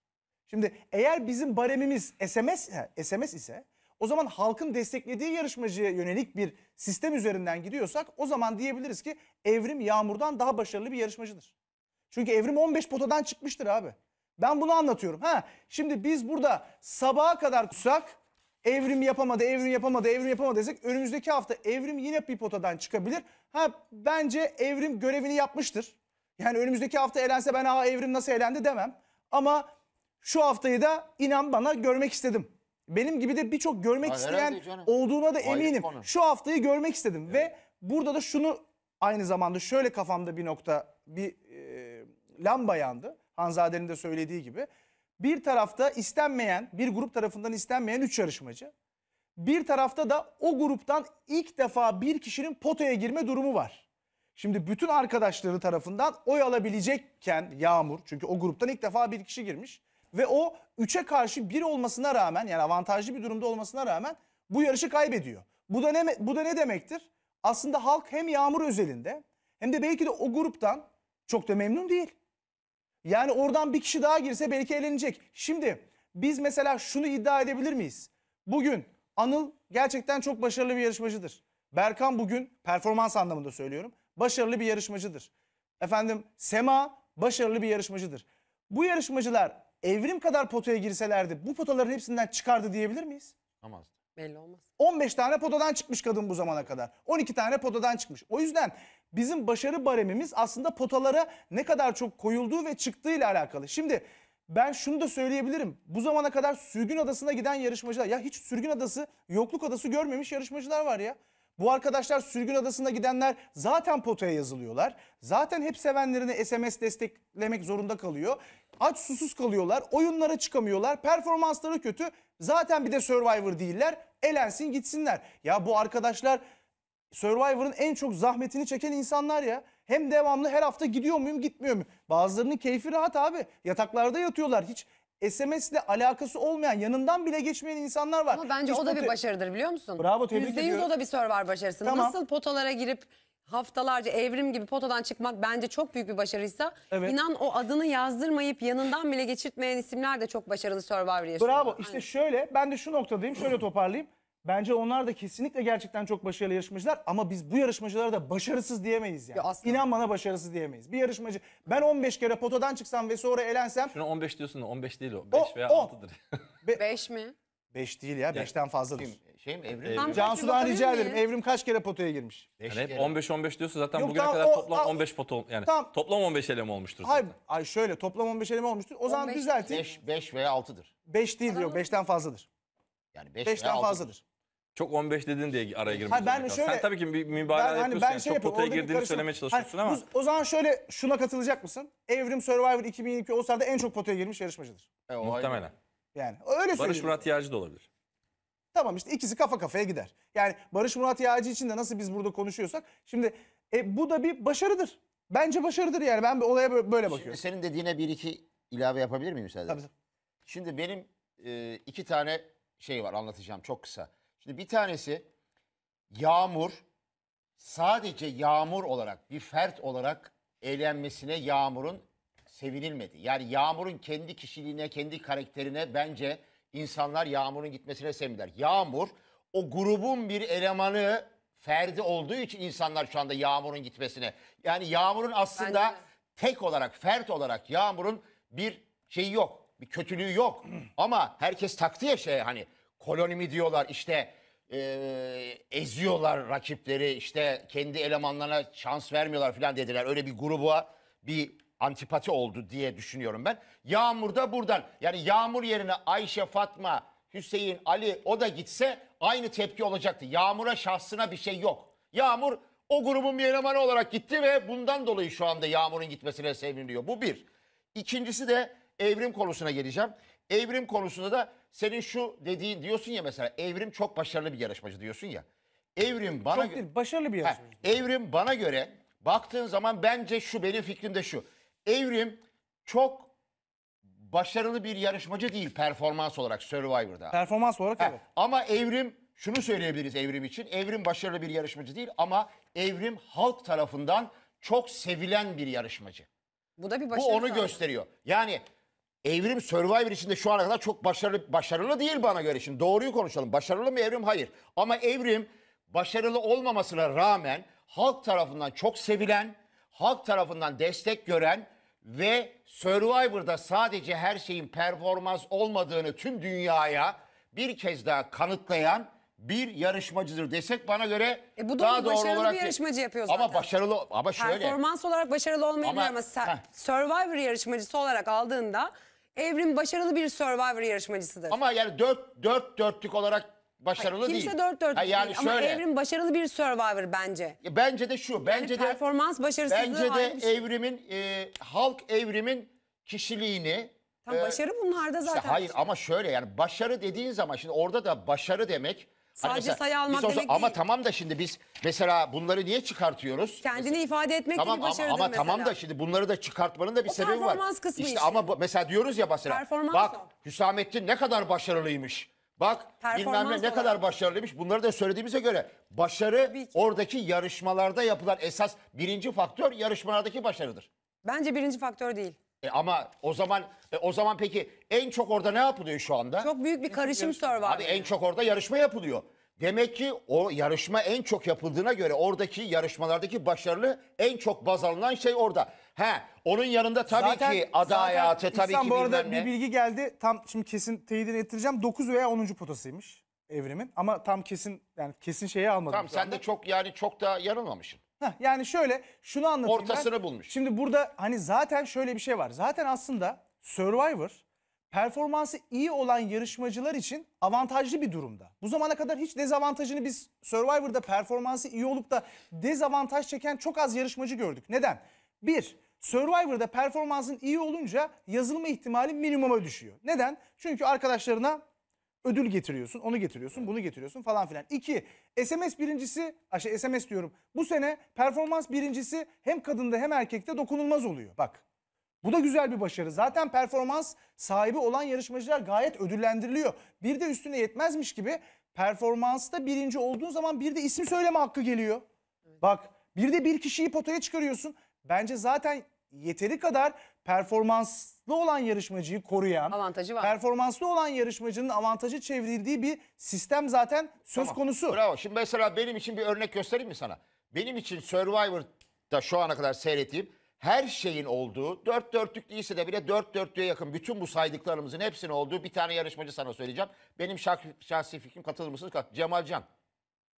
Şimdi eğer bizim baremimiz SMS, SMS ise o zaman halkın desteklediği yarışmacıya yönelik bir sistem üzerinden gidiyorsak o zaman diyebiliriz ki Evrim Yağmur'dan daha başarılı bir yarışmacıdır. Çünkü Evrim 15 potadan çıkmıştır abi. Ben bunu anlatıyorum. Ha, şimdi biz burada sabaha kadar kusak, evrim yapamadı, evrim yapamadı, evrim yapamadı desek önümüzdeki hafta evrim yine bir potadan çıkabilir. Ha bence evrim görevini yapmıştır. Yani önümüzdeki hafta elense ben ha evrim nasıl elendi demem. Ama şu haftayı da inan bana görmek istedim. Benim gibi de birçok görmek Ha, isteyen olduğuna da eminim. konu. Şu haftayı görmek istedim ve burada da şunu aynı zamanda şöyle kafamda bir nokta bir e, lamba yandı. Hanzade'nin de söylediği gibi. Bir tarafta istenmeyen, bir grup tarafından istenmeyen üç yarışmacı. Bir tarafta da o gruptan ilk defa bir kişinin potaya girme durumu var. Şimdi bütün arkadaşları tarafından oy alabilecekken Yağmur çünkü o gruptan ilk defa bir kişi girmiş. Ve o 3'e karşı 1 olmasına rağmen yani avantajlı bir durumda olmasına rağmen bu yarışı kaybediyor. Bu da ne, bu da ne demektir? Aslında halk hem Yağmur özelinde hem de belki de o gruptan çok da memnun değil. Yani oradan bir kişi daha girse belki eğlenecek. Şimdi biz mesela şunu iddia edebilir miyiz? Bugün Anıl gerçekten çok başarılı bir yarışmacıdır. Berkan bugün performans anlamında söylüyorum. Başarılı bir yarışmacıdır. Efendim Sema başarılı bir yarışmacıdır. Bu yarışmacılar evrim kadar potaya girselerdi bu potaların hepsinden çıkardı diyebilir miyiz? Olmaz, Belli olmaz. 15 tane potadan çıkmış kadın bu zamana kadar. 12 tane potadan çıkmış. O yüzden bizim başarı baremimiz aslında potalara ne kadar çok koyulduğu ve çıktığı ile alakalı. Şimdi ben şunu da söyleyebilirim. Bu zamana kadar sürgün adasına giden yarışmacılar ya hiç sürgün adası, yokluk adası görmemiş yarışmacılar var ya. Bu arkadaşlar sürgün adasına gidenler zaten potaya yazılıyorlar. Zaten hep sevenlerini SMS desteklemek zorunda kalıyor. Aç susuz kalıyorlar. Oyunlara çıkamıyorlar. Performansları kötü. Zaten bir de Survivor değiller. Elensin gitsinler. Ya bu arkadaşlar Survivor'ın en çok zahmetini çeken insanlar ya. Hem devamlı her hafta gidiyor muyum gitmiyor muyum? Bazılarının keyfi rahat abi. Yataklarda yatıyorlar. Hiç SMS ile alakası olmayan yanından bile geçmeyen insanlar var. Ama bence Hiç o da bir başarıdır biliyor musun? Bravo tebrik %100 ediyorum. %100 o da bir server başarısı. Tamam. Nasıl potalara girip haftalarca evrim gibi potadan çıkmak bence çok büyük bir başarıysa evet. inan o adını yazdırmayıp yanından bile geçirtmeyen isimler de çok başarılı Survivor yaşıyor. Bravo işte Aynen. şöyle ben de şu noktadayım şöyle toparlayayım. Bence onlar da kesinlikle gerçekten çok başarılı yarışmacılar ama biz bu yarışmacılara da başarısız diyemeyiz yani. Ya İnan bana başarısız diyemeyiz. Bir yarışmacı ben 15 kere potadan çıksam ve sonra elensem Şuna 15 diyorsun da 15 değil o. 5 O, veya o. 6'dır. 5 mi? 5 değil ya 5'ten fazladır. Şey mi Evrim? Tam- Cansu'dan bakabilir rica ederim. Evrim kaç kere potaya girmiş? Yani 15 15 diyorsa zaten Yok, bugüne tamam, kadar o- toplam tamam. 15 pot yani Tamam. toplam 15 eleme olmuştur Hayır, ay şöyle toplam 15 eleme olmuştur. O zaman düzeltin. düzelteyim. 5 5 veya 6'dır. 5 değil diyor. 5'ten fazladır. Yani 5 veya 6'dır. fazladır. Çok 15 dedin diye araya girmek Hayır, ben şöyle, Sen tabii ki bir mübalağa ben, hani ben yani. şey çok potaya girdiğini söylemeye çalışıyorsun hani, ama. o zaman şöyle şuna katılacak mısın? Evrim Survivor 2002 All-Star'da en çok potaya girmiş yarışmacıdır. E, Muhtemelen. Yani öyle söyleyeyim. Barış Murat Yağcı da olabilir. Tamam işte ikisi kafa kafaya gider. Yani Barış Murat Yağcı için de nasıl biz burada konuşuyorsak. Şimdi e, bu da bir başarıdır. Bence başarıdır yani. Ben olaya böyle bakıyorum. Şimdi senin dediğine bir iki ilave yapabilir miyim müsaade? Tabii. Şimdi benim e, iki tane şey var anlatacağım çok kısa. Şimdi bir tanesi yağmur sadece yağmur olarak bir fert olarak eğlenmesine yağmurun sevinilmedi. Yani yağmurun kendi kişiliğine, kendi karakterine bence insanlar yağmurun gitmesine sevindiler. Yağmur o grubun bir elemanı ferdi olduğu için insanlar şu anda yağmurun gitmesine. Yani yağmurun aslında tek olarak, fert olarak yağmurun bir şeyi yok. Bir kötülüğü yok. Ama herkes taktı ya şey hani kolonimi diyorlar işte e, eziyorlar rakipleri işte kendi elemanlarına şans vermiyorlar falan dediler. Öyle bir gruba bir antipati oldu diye düşünüyorum ben. Yağmur da buradan yani Yağmur yerine Ayşe, Fatma, Hüseyin, Ali o da gitse aynı tepki olacaktı. Yağmur'a şahsına bir şey yok. Yağmur o grubun bir elemanı olarak gitti ve bundan dolayı şu anda Yağmur'un gitmesine seviniliyor. Bu bir. İkincisi de evrim konusuna geleceğim. Evrim konusunda da senin şu dediğin diyorsun ya mesela Evrim çok başarılı bir yarışmacı diyorsun ya. Evrim bana Çok değil, başarılı bir Ha, yarışmacı. Evrim bana göre baktığın zaman bence şu benim fikrim de şu. Evrim çok başarılı bir yarışmacı değil performans olarak Survivor'da. Performans olarak Ha, evet. Ama Evrim şunu söyleyebiliriz Evrim için. Evrim başarılı bir yarışmacı değil ama Evrim halk tarafından çok sevilen bir yarışmacı. Bu da bir başarı. Bu onu tabii. gösteriyor. Yani Evrim Survivor içinde şu ana kadar çok başarılı başarılı değil bana göre. Şimdi doğruyu konuşalım. Başarılı mı Evrim? Hayır. Ama Evrim başarılı olmamasına rağmen halk tarafından çok sevilen, halk tarafından destek gören ve Survivor'da sadece her şeyin performans olmadığını tüm dünyaya bir kez daha kanıtlayan bir yarışmacıdır desek bana göre e bu daha doğru başarılı olarak bir yarışmacı yapıyor zaten. Ama başarılı ama şöyle. Performans olarak başarılı olmayabilir ama, ama Survivor yarışmacısı olarak aldığında Evrim başarılı bir Survivor yarışmacısıdır. Ama yani dört, dört dörtlük olarak başarılı Hayır, değil. Kimse dört dörtlük yani değil ama şöyle. Evrim başarılı bir Survivor bence. Ya Bence de şu, bence de performans başarısızlığı bence de evrimin e, halk evrimin kişiliğini Tam e, başarı bunlarda zaten. işte hayır ama şöyle yani başarı dediğin zaman şimdi orada da başarı demek Sadece mesela, sayı almak demek değil. Ama tamam da şimdi biz mesela bunları niye çıkartıyoruz? Kendini mesela, ifade etmek tamam, gibi başarıdır ama, ama mesela. tamam da şimdi bunları da çıkartmanın da bir o sebebi var. performans kısmı işte. Ama mesela diyoruz ya mesela. Bak o. Hüsamettin ne kadar başarılıymış. Bak bilmem ne, ne kadar başarılıymış. Bunları da söylediğimize göre başarı oradaki yarışmalarda yapılan esas birinci faktör yarışmalardaki başarıdır. Bence birinci faktör değil. E ama o zaman e o zaman peki en çok orada ne yapılıyor şu anda? Çok büyük bir karışım sor var. Abi en çok orada yarışma yapılıyor. Demek ki o yarışma en çok yapıldığına göre oradaki yarışmalardaki başarılı en çok baz alınan şey orada. He, onun yanında tabii Zaten- ki ada zaten hayatı, tabii İhsan ki bu arada bilmem bir ne. bilgi geldi. Tam şimdi kesin teyidini ettireceğim. 9 veya 10. potasıymış Evrim'in. Ama tam kesin yani kesin şeye almadım. Tamam şu sen anda. de çok yani çok da yanılmamışsın. Heh, yani şöyle şunu anlatayım Ortasını ben. bulmuş. Şimdi burada hani zaten şöyle bir şey var. Zaten aslında Survivor performansı iyi olan yarışmacılar için avantajlı bir durumda. Bu zamana kadar hiç dezavantajını biz Survivor'da performansı iyi olup da dezavantaj çeken çok az yarışmacı gördük. Neden? Bir, Survivor'da performansın iyi olunca yazılma ihtimali minimuma düşüyor. Neden? Çünkü arkadaşlarına ödül getiriyorsun, onu getiriyorsun, bunu getiriyorsun falan filan. İki, SMS birincisi, şey SMS diyorum. Bu sene performans birincisi hem kadında hem erkekte dokunulmaz oluyor. Bak. Bu da güzel bir başarı. Zaten performans sahibi olan yarışmacılar gayet ödüllendiriliyor. Bir de üstüne yetmezmiş gibi performansta birinci olduğun zaman bir de isim söyleme hakkı geliyor. Bak bir de bir kişiyi potaya çıkarıyorsun. Bence zaten yeteri kadar performanslı olan yarışmacıyı koruyan, Avantajı var. performanslı olan yarışmacının avantajı çevrildiği bir sistem zaten söz Tamam, konusu. Bravo. Şimdi mesela benim için bir örnek göstereyim mi sana? Benim için Survivor'da şu ana kadar seyrettiğim her şeyin olduğu, dört dörtlük değilse de bile dört dörtlüğe yakın bütün bu saydıklarımızın hepsinin olduğu bir tane yarışmacı sana söyleyeceğim. Benim şah- şahsi fikrim katılır mısınız? Cemal Can.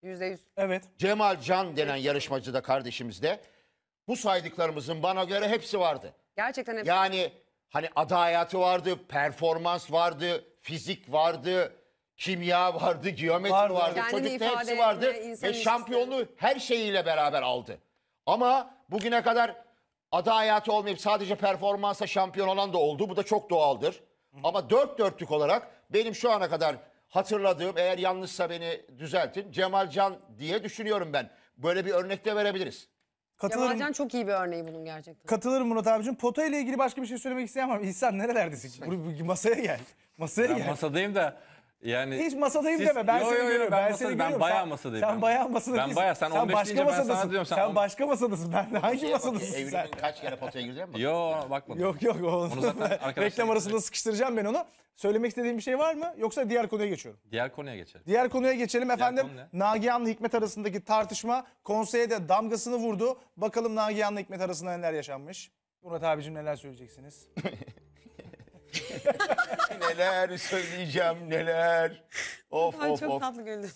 Yüzde yüz. Evet. Cemal Can denen yarışmacı da kardeşimizde bu saydıklarımızın bana göre hepsi vardı. Gerçekten hep Yani hani ada hayatı vardı, performans vardı, fizik vardı, kimya vardı, geometri Vardı. vardı, Kendini çocukta ifade hepsi etme, vardı ve şampiyonluğu her şeyiyle beraber aldı. Ama bugüne kadar ada hayatı olmayıp sadece performansa şampiyon olan da oldu. Bu da çok doğaldır. Ama dört dörtlük olarak benim şu ana kadar hatırladığım eğer yanlışsa beni düzeltin Cemal Can diye düşünüyorum ben. Böyle bir örnek de verebiliriz. Katılırım. Cemalcan çok iyi bir örneği bunun gerçekten. Katılırım Murat abicim. Pota ile ilgili başka bir şey söylemek isteyen var mı? İhsan nerelerdesin? Şey. Masaya gel. Masaya ya gel. Masadayım da yani Hiç masadayım siz- deme. Ben Yo, seni yo, görüyorum. ben Ben, seni masadayım. Ben görüyorum. bayağı masadayım Sen ben. bayağı masadasın. Ben bayağı- sen 15 başka deyince ben sana masadasın. sen sen on- başka masadasın. Ben de hangi masadasın sen? kaç kere potaya girdi mi? Yo bakmadım. Yok yok onu zaten reklam arasında sıkıştıracağım ben onu. Söylemek istediğim bir şey var mı? Yoksa diğer konuya geçiyorum. Diğer konuya geçelim. Diğer konuya geçelim efendim. konu Nagihan'la Hikmet arasındaki tartışma konseye de damgasını vurdu. Bakalım Nagihan'la Hikmet arasında neler yaşanmış. Murat abicim neler söyleyeceksiniz? neler söyleyeceğim neler. Of Ay, of çok of. tatlı güldün.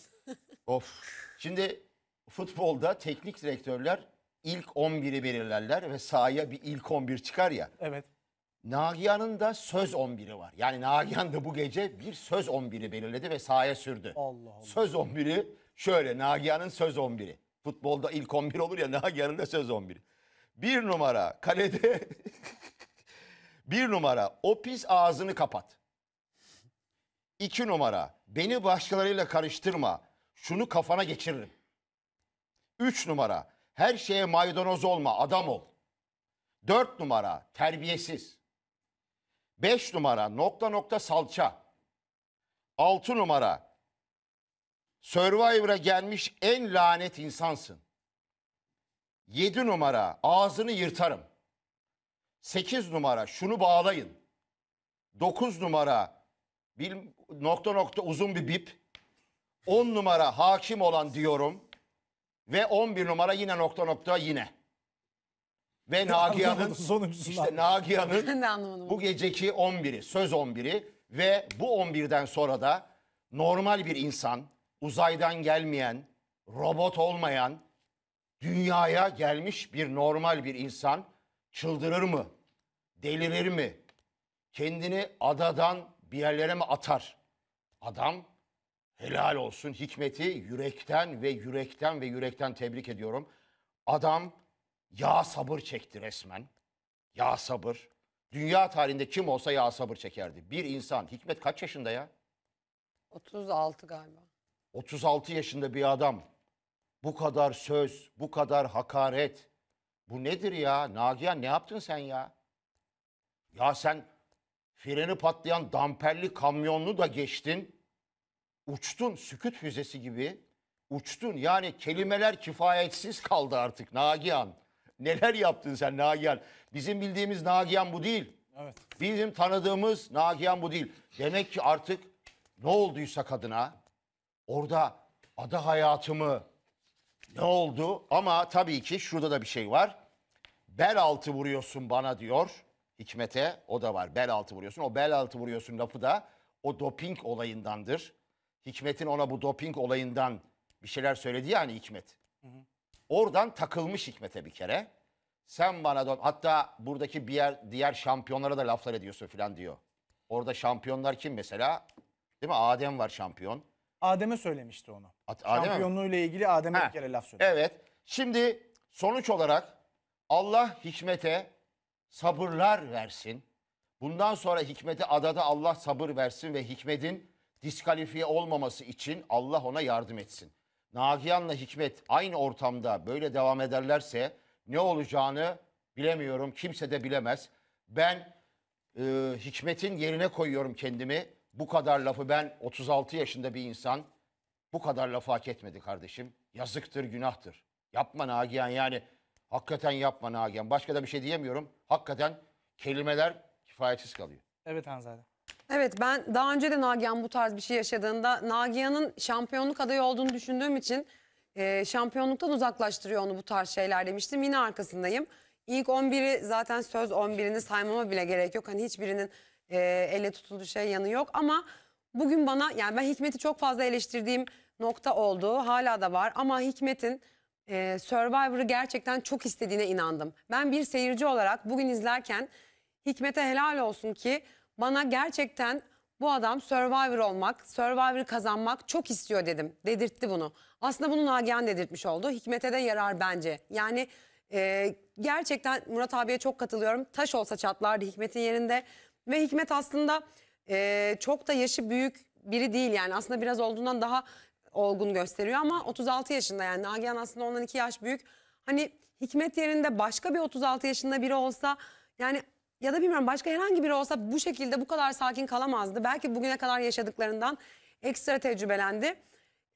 Of. Şimdi futbolda teknik direktörler ilk 11'i belirlerler ve sahaya bir ilk 11 çıkar ya. Evet. Nagihan'ın da söz 11'i var. Yani Nagihan da bu gece bir söz 11'i belirledi ve sahaya sürdü. Allah Allah. Söz 11'i şöyle Nagihan'ın söz 11'i. Futbolda ilk 11 olur ya Nagihan'ın da söz 11'i. Bir numara kalede bir numara o pis ağzını kapat. İki numara beni başkalarıyla karıştırma. Şunu kafana geçiririm. Üç numara her şeye maydanoz olma adam ol. Dört numara terbiyesiz. Beş numara nokta nokta salça. Altı numara Survivor'a gelmiş en lanet insansın. Yedi numara ağzını yırtarım. Sekiz numara şunu bağlayın. Dokuz numara bil, nokta nokta uzun bir bip. 10 numara hakim olan diyorum. Ve 11 numara yine nokta nokta yine. Ve Nagiyanın işte Nagihan'ın bu geceki 11'i, söz 11'i ve bu 11'den sonra da normal bir insan, uzaydan gelmeyen, robot olmayan, dünyaya gelmiş bir normal bir insan çıldırır mı? Delirir mi? Kendini adadan bir yerlere mi atar? Adam helal olsun Hikmet'i yürekten ve yürekten ve yürekten tebrik ediyorum. Adam ya sabır çekti resmen. Ya sabır. Dünya tarihinde kim olsa ya sabır çekerdi. Bir insan Hikmet kaç yaşında ya? 36 galiba. 36 yaşında bir adam. Bu kadar söz, bu kadar hakaret. Bu nedir ya? Nagihan ne yaptın sen ya? Ya sen freni patlayan damperli kamyonlu da geçtin uçtun süküt füzesi gibi uçtun. Yani kelimeler kifayetsiz kaldı artık Nagihan. Neler yaptın sen Nagihan? Bizim bildiğimiz Nagihan bu değil. Evet. Bizim tanıdığımız Nagihan bu değil. Demek ki artık ne olduysa kadına orada ada hayatımı ne oldu? Ama tabii ki şurada da bir şey var. Bel altı vuruyorsun bana diyor Hikmet'e. O da var. Bel altı vuruyorsun. O bel altı vuruyorsun lafı da o doping olayındandır. Hikmet'in ona bu doping olayından bir şeyler söyledi yani Hikmet. Hı hı. Oradan takılmış Hikmet'e bir kere. Sen bana don hatta buradaki bir yer, diğer şampiyonlara da laflar ediyorsun falan diyor. Orada şampiyonlar kim mesela? Değil mi? Adem var şampiyon. Adem'e söylemişti onu. At Adem Şampiyonluğuyla ilgili Adem'e bir kere laf söyledi. Evet. Şimdi sonuç olarak Allah Hikmet'e sabırlar versin. Bundan sonra Hikmet'e adada Allah sabır versin ve Hikmet'in diskalifiye olmaması için Allah ona yardım etsin. Nagihan'la Hikmet aynı ortamda böyle devam ederlerse ne olacağını bilemiyorum. Kimse de bilemez. Ben e, Hikmet'in yerine koyuyorum kendimi. Bu kadar lafı ben 36 yaşında bir insan bu kadar lafı hak etmedi kardeşim. Yazıktır, günahtır. Yapma Nagihan yani. Hakikaten yapma Nagihan. Başka da bir şey diyemiyorum. Hakikaten kelimeler kifayetsiz kalıyor. Evet Hanzade. Evet ben daha önce de Nagihan bu tarz bir şey yaşadığında Nagihan'ın şampiyonluk adayı olduğunu düşündüğüm için e, şampiyonluktan uzaklaştırıyor onu bu tarz şeyler demiştim. Yine arkasındayım. İlk 11'i zaten söz 11'ini saymama bile gerek yok. Hani hiçbirinin e, elle tutulduğu şey yanı yok ama bugün bana yani ben Hikmet'i çok fazla eleştirdiğim nokta oldu. Hala da var ama Hikmet'in e, Survivor'ı gerçekten çok istediğine inandım. Ben bir seyirci olarak bugün izlerken Hikmet'e helal olsun ki bana gerçekten bu adam Survivor olmak, Survivor kazanmak çok istiyor dedim. Dedirtti bunu. Aslında bunu Nagihan dedirtmiş oldu. Hikmete de yarar bence. Yani e, gerçekten Murat abiye çok katılıyorum. Taş olsa çatlardı Hikmet'in yerinde. Ve Hikmet aslında e, çok da yaşı büyük biri değil yani. Aslında biraz olduğundan daha olgun gösteriyor ama 36 yaşında yani. Nagihan aslında ondan 2 yaş büyük. Hani Hikmet yerinde başka bir 36 yaşında biri olsa yani ya da bilmiyorum başka herhangi biri olsa bu şekilde bu kadar sakin kalamazdı. Belki bugüne kadar yaşadıklarından ekstra tecrübelendi.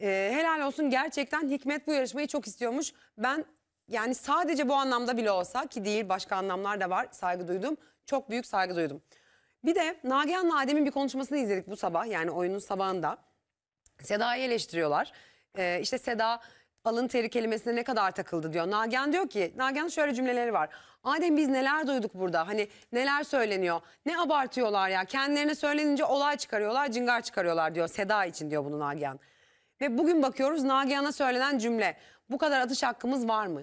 Ee, helal olsun gerçekten Hikmet bu yarışmayı çok istiyormuş. Ben yani sadece bu anlamda bile olsa ki değil başka anlamlar da var saygı duydum. Çok büyük saygı duydum. Bir de Nagihan Adem'in bir konuşmasını izledik bu sabah yani oyunun sabahında. Seda'yı eleştiriyorlar. Ee, işte Seda alın teri kelimesine ne kadar takıldı diyor. Nagen diyor ki, Nagen şöyle cümleleri var. Adem biz neler duyduk burada hani neler söyleniyor ne abartıyorlar ya kendilerine söylenince olay çıkarıyorlar cingar çıkarıyorlar diyor Seda için diyor bunu Nagihan. Ve bugün bakıyoruz Nagihan'a söylenen cümle bu kadar atış hakkımız var mı?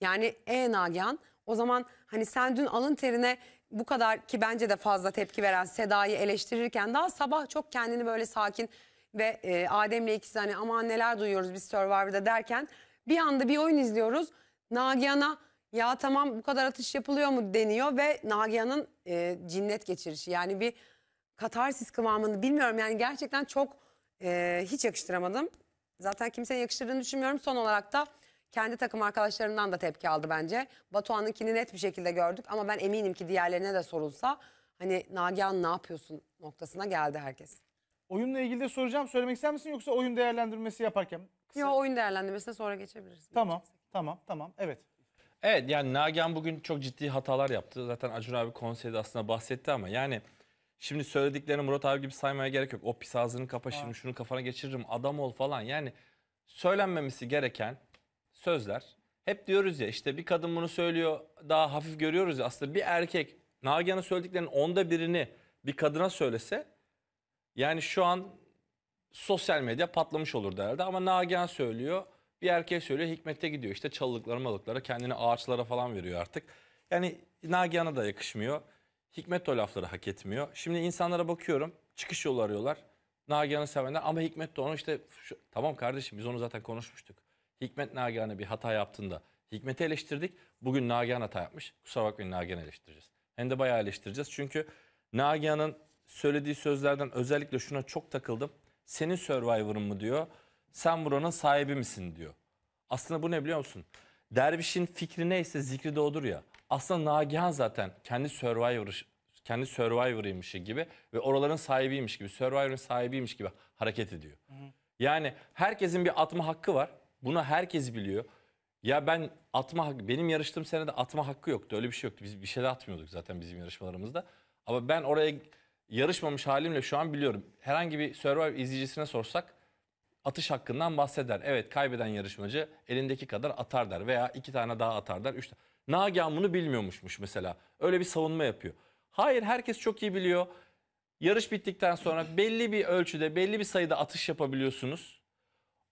Yani e Nagihan o zaman hani sen dün alın terine bu kadar ki bence de fazla tepki veren Seda'yı eleştirirken daha sabah çok kendini böyle sakin ve e, Adem'le ikisi hani aman neler duyuyoruz biz Survivor'da derken bir anda bir oyun izliyoruz. Nagihan'a ya tamam bu kadar atış yapılıyor mu deniyor ve Nagihan'ın e, cinnet geçirişi yani bir katarsis kıvamını bilmiyorum yani gerçekten çok e, hiç yakıştıramadım. Zaten kimseye yakıştırdığını düşünmüyorum. Son olarak da kendi takım arkadaşlarından da tepki aldı bence. Batuhan'ınkini net bir şekilde gördük ama ben eminim ki diğerlerine de sorulsa hani Nagihan ne yapıyorsun noktasına geldi herkes. Oyunla ilgili de soracağım. Söylemek ister misin yoksa oyun değerlendirmesi yaparken? Kısa... Yo, oyun değerlendirmesine sonra geçebiliriz. Tamam, tamam, tamam. Evet. Evet yani Nagihan bugün çok ciddi hatalar yaptı. Zaten Acun abi konseyde aslında bahsetti ama yani şimdi söylediklerini Murat abi gibi saymaya gerek yok. O pis ağzını kapa şimdi şunu kafana geçiririm adam ol falan. Yani söylenmemesi gereken sözler. Hep diyoruz ya işte bir kadın bunu söylüyor daha hafif görüyoruz ya aslında bir erkek Nagihan'ın söylediklerinin onda birini bir kadına söylese yani şu an sosyal medya patlamış olur derdi ama Nagihan söylüyor. Bir erkek söylüyor Hikmet'te gidiyor işte çalılıklara malıkları kendini ağaçlara falan veriyor artık. Yani Nagihan'a da yakışmıyor. Hikmet o lafları hak etmiyor. Şimdi insanlara bakıyorum çıkış yolu arıyorlar. Nagihan'ı sevenler ama Hikmet de onu işte şu, tamam kardeşim biz onu zaten konuşmuştuk. Hikmet Nagihan'a bir hata yaptığında Hikmet'i eleştirdik. Bugün Nagihan hata yapmış. Kusura bakmayın Nagihan'ı eleştireceğiz. Hem de bayağı eleştireceğiz. Çünkü Nagihan'ın söylediği sözlerden özellikle şuna çok takıldım. Senin Survivor'ın mı diyor. Sen buranın sahibi misin diyor. Aslında bu ne biliyor musun? Derviş'in fikri neyse zikri de odur ya. Aslında Nagihan zaten kendi Survivor kendi Survivor'ıymış gibi ve oraların sahibiymiş gibi, Survivor'ın sahibiymiş gibi hareket ediyor. Hı hı. Yani herkesin bir atma hakkı var. Bunu herkes biliyor. Ya ben atma hakkı, benim yarıştığım senede atma hakkı yoktu. Öyle bir şey yoktu. Biz bir şey de atmıyorduk zaten bizim yarışmalarımızda. Ama ben oraya yarışmamış halimle şu an biliyorum. Herhangi bir Survivor izleyicisine sorsak atış hakkından bahseder. Evet kaybeden yarışmacı elindeki kadar atar der veya iki tane daha atar der. Üçte tane. Nagihan bunu bilmiyormuşmuş mesela. Öyle bir savunma yapıyor. Hayır herkes çok iyi biliyor. Yarış bittikten sonra belli bir ölçüde belli bir sayıda atış yapabiliyorsunuz.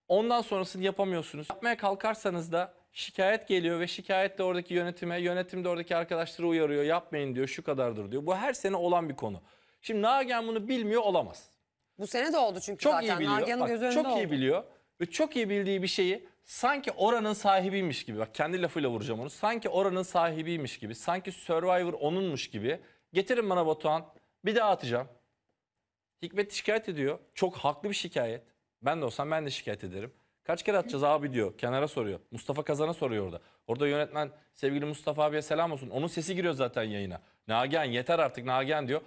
Ondan sonrasını yapamıyorsunuz. Yapmaya kalkarsanız da şikayet geliyor ve şikayet de oradaki yönetime, yönetim de oradaki arkadaşları uyarıyor. Yapmayın diyor şu kadardır diyor. Bu her sene olan bir konu. Şimdi Nagihan bunu bilmiyor olamaz. Bu sene de oldu çünkü çok zaten. Iyi biliyor. Bak, gözü çok oldu. iyi biliyor. Ve çok iyi bildiği bir şeyi sanki oranın sahibiymiş gibi. Bak kendi lafıyla vuracağım onu. Sanki oranın sahibiymiş gibi. Sanki Survivor onunmuş gibi. Getirin bana Batuhan. Bir daha atacağım. Hikmet şikayet ediyor. Çok haklı bir şikayet. Ben de olsam ben de şikayet ederim. Kaç kere atacağız abi diyor. Kenara soruyor. Mustafa Kazan'a soruyor orada. Orada yönetmen sevgili Mustafa abiye selam olsun. Onun sesi giriyor zaten yayına. Nagihan yeter artık Nagihan diyor.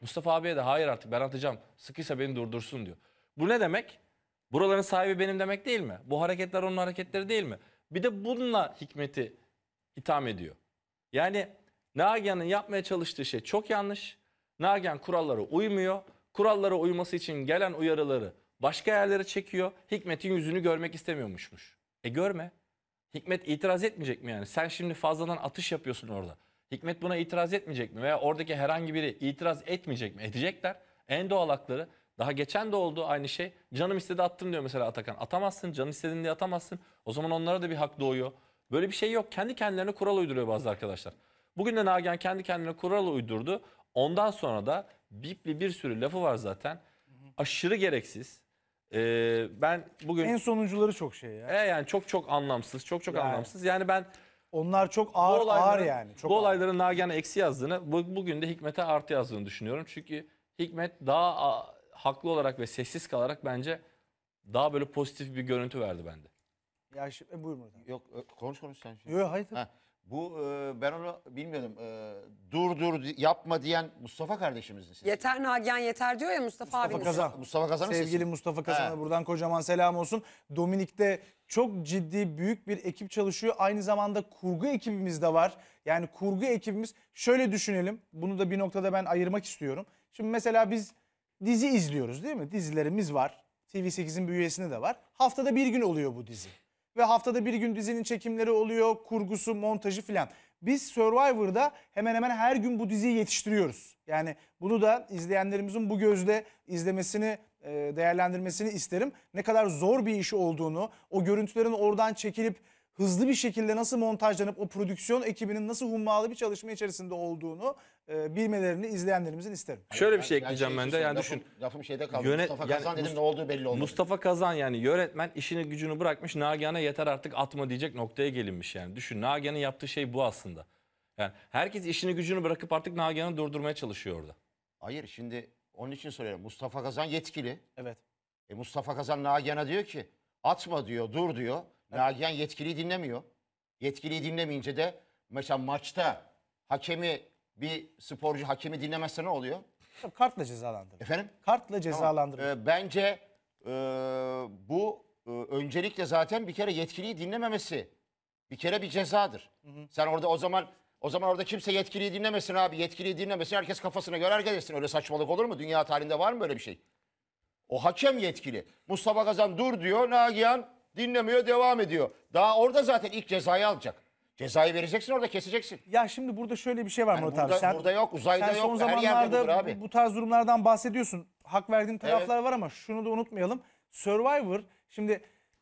Mustafa abiye de hayır artık ben atacağım. Sıkıysa beni durdursun diyor. Bu ne demek? Buraların sahibi benim demek değil mi? Bu hareketler onun hareketleri değil mi? Bir de bununla Hikmet'i itham ediyor. Yani Nagihan'ın yapmaya çalıştığı şey çok yanlış. Nagihan kurallara uymuyor. Kurallara uyması için gelen uyarıları başka yerlere çekiyor. Hikmet'in yüzünü görmek istemiyormuşmuş. E görme. Hikmet itiraz etmeyecek mi yani? Sen şimdi fazladan atış yapıyorsun orada. Hikmet buna itiraz etmeyecek mi? Veya oradaki herhangi biri itiraz etmeyecek mi? Edecekler. En doğal hakları. Daha geçen de oldu aynı şey. Canım istedi attım diyor mesela Atakan. Atamazsın. Canım istediğin diye atamazsın. O zaman onlara da bir hak doğuyor. Böyle bir şey yok. Kendi kendilerine kural uyduruyor bazı arkadaşlar. Bugün de Nagihan kendi kendine kural uydurdu. Ondan sonra da bipli bir sürü lafı var zaten. Aşırı gereksiz. Ee, ben bugün En sonuncuları çok şey ya. e yani çok çok anlamsız, çok çok Yani. anlamsız. Yani ben onlar çok ağır, ağır yani. Çok bu ağır. olayların Nagihan'a eksi yazdığını, bu, bugün de Hikmet'e artı yazdığını düşünüyorum. Çünkü Hikmet daha a, haklı olarak ve sessiz kalarak bence daha böyle pozitif bir görüntü verdi bende. Ya şimdi, e, buyur Murat Yok e, konuş konuş sen şimdi. Yok hayır tabii. Ha. Bu e, ben onu bilmiyordum. E, dur dur yapma diyen Mustafa kardeşimizin sesi. Yeter Nagihan yeter diyor ya Mustafa, abiniz. Mustafa Kazan. Mustafa Kazan'ın sesi. Sevgili Mustafa Kazan'a Evet. buradan kocaman selam olsun. Dominik'te çok ciddi büyük bir ekip çalışıyor. Aynı zamanda kurgu ekibimiz de var. Yani kurgu ekibimiz şöyle düşünelim. Bunu da bir noktada ben ayırmak istiyorum. Şimdi mesela biz dizi izliyoruz değil mi? Dizilerimiz var. TV8'in bir üyesinde de var. Haftada bir gün oluyor bu dizi ve haftada bir gün dizinin çekimleri oluyor, kurgusu, montajı filan. Biz Survivor'da hemen hemen her gün bu diziyi yetiştiriyoruz. Yani bunu da izleyenlerimizin bu gözle izlemesini, e, değerlendirmesini isterim. Ne kadar zor bir iş olduğunu, o görüntülerin oradan çekilip hızlı bir şekilde nasıl montajlanıp o prodüksiyon ekibinin nasıl hummalı bir çalışma içerisinde olduğunu e, bilmelerini izleyenlerimizin isterim. Şöyle bir şey ekleyeceğim ben, şey ben de. Yani düşün. Lafım şeyde kaldı. Yönet, Mustafa Kazan yani, dedim Must ne olduğu belli oldu. Mustafa Kazan yani yönetmen işini gücünü bırakmış. Nagihan'a yeter artık atma diyecek noktaya gelinmiş yani. Düşün Nagihan'ın yaptığı şey bu aslında. Yani herkes işini gücünü bırakıp artık Nagihan'ı durdurmaya çalışıyor orada. Hayır şimdi onun için soruyorum. Mustafa Kazan yetkili. Evet. E Mustafa Kazan Nagihan'a diyor ki atma diyor dur diyor. Nagihan yetkiliyi dinlemiyor. Yetkiliyi dinlemeyince de mesela maçta hakemi bir sporcu hakemi dinlemezse ne oluyor? Kartla cezalandırılır. Efendim? Kartla cezalandırılır. Tamam. Ee, bence e, bu e, öncelikle zaten bir kere yetkiliyi dinlememesi bir kere bir cezadır. Hı hı. Sen orada o zaman o zaman orada kimse yetkiliyi dinlemesin abi. Yetkiliyi dinlemesin. Herkes kafasına göre hareket Öyle saçmalık olur mu? Dünya tarihinde var mı böyle bir şey? O hakem yetkili. Mustafa Kazan dur diyor. Nagihan Dinlemiyor devam ediyor. Daha orada zaten ilk cezayı alacak. Cezayı vereceksin orada keseceksin. Ya şimdi burada şöyle bir şey var yani Murat burada, abi. Sen, burada yok uzayda sen yok. son her yerde zamanlarda abi. bu, tarz durumlardan bahsediyorsun. Hak verdiğin taraflar var ama şunu da unutmayalım. Survivor şimdi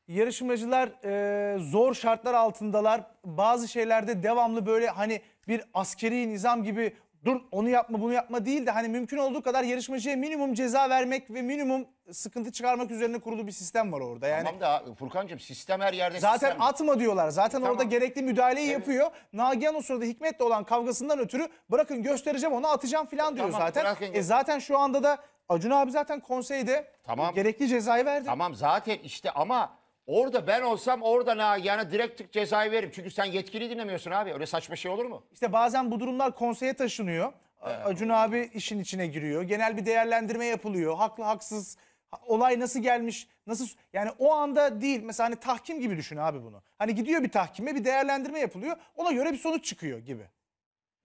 yarışmacılar e, zor şartlar altındalar. Bazı şeylerde devamlı böyle hani bir askeri nizam gibi dur onu yapma bunu yapma değil de hani mümkün olduğu kadar yarışmacıya minimum ceza vermek ve minimum sıkıntı çıkarmak üzerine kurulu bir sistem var orada. Yani Tamam da Furkan'cığım sistem her yerde zaten sistem. atma diyorlar. Zaten orada gerekli müdahaleyi yapıyor. Nagihan o sırada Hikmet'le olan kavgasından ötürü bırakın göstereceğim onu atacağım falan diyor Tamam, zaten. E zaten şu anda da Acun abi zaten konseyde Tamam. gerekli cezayı verdi. Tamam zaten işte ama Orada ben olsam orada Nagihan'a direkt cezayı veririm. Çünkü sen yetkili dinlemiyorsun abi. Öyle saçma şey olur mu? İşte bazen bu durumlar konseye taşınıyor. Acun abi işin içine giriyor. Genel bir değerlendirme yapılıyor. Haklı haksız olay nasıl gelmiş nasıl yani o anda değil mesela hani tahkim gibi düşün abi bunu. Hani gidiyor bir tahkime bir değerlendirme yapılıyor. Ona göre bir sonuç çıkıyor gibi.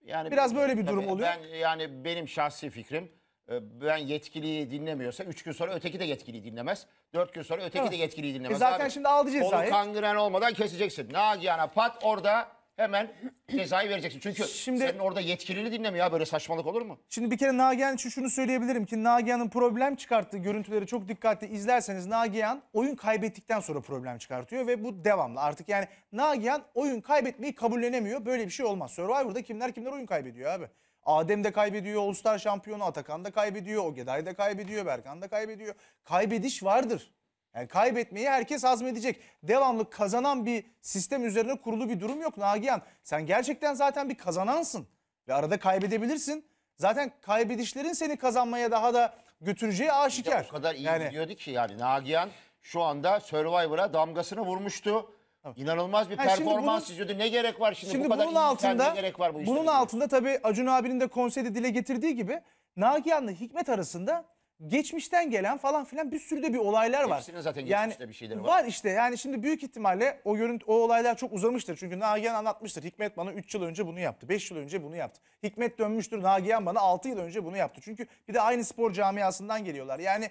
Yani Biraz böyle bir durum oluyor. Ben yani benim şahsi fikrim ee, ben yetkiliyi dinlemiyorsa 3 gün sonra öteki de yetkiliyi dinlemez. 4 gün sonra öteki evet. de yetkiliyi dinlemez. E zaten Abi, şimdi aldı cezayı. Onu kangren olmadan keseceksin. Nagihan'a pat orada hemen cezayı vereceksin. Çünkü şimdi, senin orada yetkilini dinlemiyor böyle saçmalık olur mu? Şimdi bir kere Nagihan için şunu söyleyebilirim ki Nagihan'ın problem çıkarttığı görüntüleri çok dikkatli izlerseniz Nagihan oyun kaybettikten sonra problem çıkartıyor ve bu devamlı artık yani Nagihan oyun kaybetmeyi kabullenemiyor. Böyle bir şey olmaz. Survivor'da kimler kimler oyun kaybediyor abi. Adem de kaybediyor, all şampiyonu Atakan da kaybediyor, Ogeday da kaybediyor, Berkan da kaybediyor. Kaybediş vardır. Yani kaybetmeyi herkes hazmedecek. Devamlı kazanan bir sistem üzerine kurulu bir durum yok Nagihan. Sen gerçekten zaten bir kazanansın ve arada kaybedebilirsin. Zaten kaybedişlerin seni kazanmaya daha da götüreceği aşikar. İşte o kadar iyi yani, gidiyordu ki yani Nagihan şu anda Survivor'a damgasını vurmuştu. İnanılmaz bir Ha, performans bunun- çiziyordu. Ne gerek var şimdi, Şimdi bu kadar bunun altında ne gerek var bu işlere? bunun altında tabii Acun abinin de konserde dile getirdiği gibi Nagihan'la Hikmet arasında geçmişten gelen falan filan bir sürü de bir olaylar var. Hepsinin zaten geçmişte bir şeyleri var. Var işte yani şimdi büyük ihtimalle o görüntü o olaylar çok uzamıştır. Çünkü Nagihan anlatmıştır. Hikmet bana 3 yıl önce bunu yaptı. 5 yıl önce bunu yaptı. Hikmet dönmüştür. Nagihan bana 6 yıl önce bunu yaptı. Çünkü bir de aynı spor camiasından geliyorlar. Yani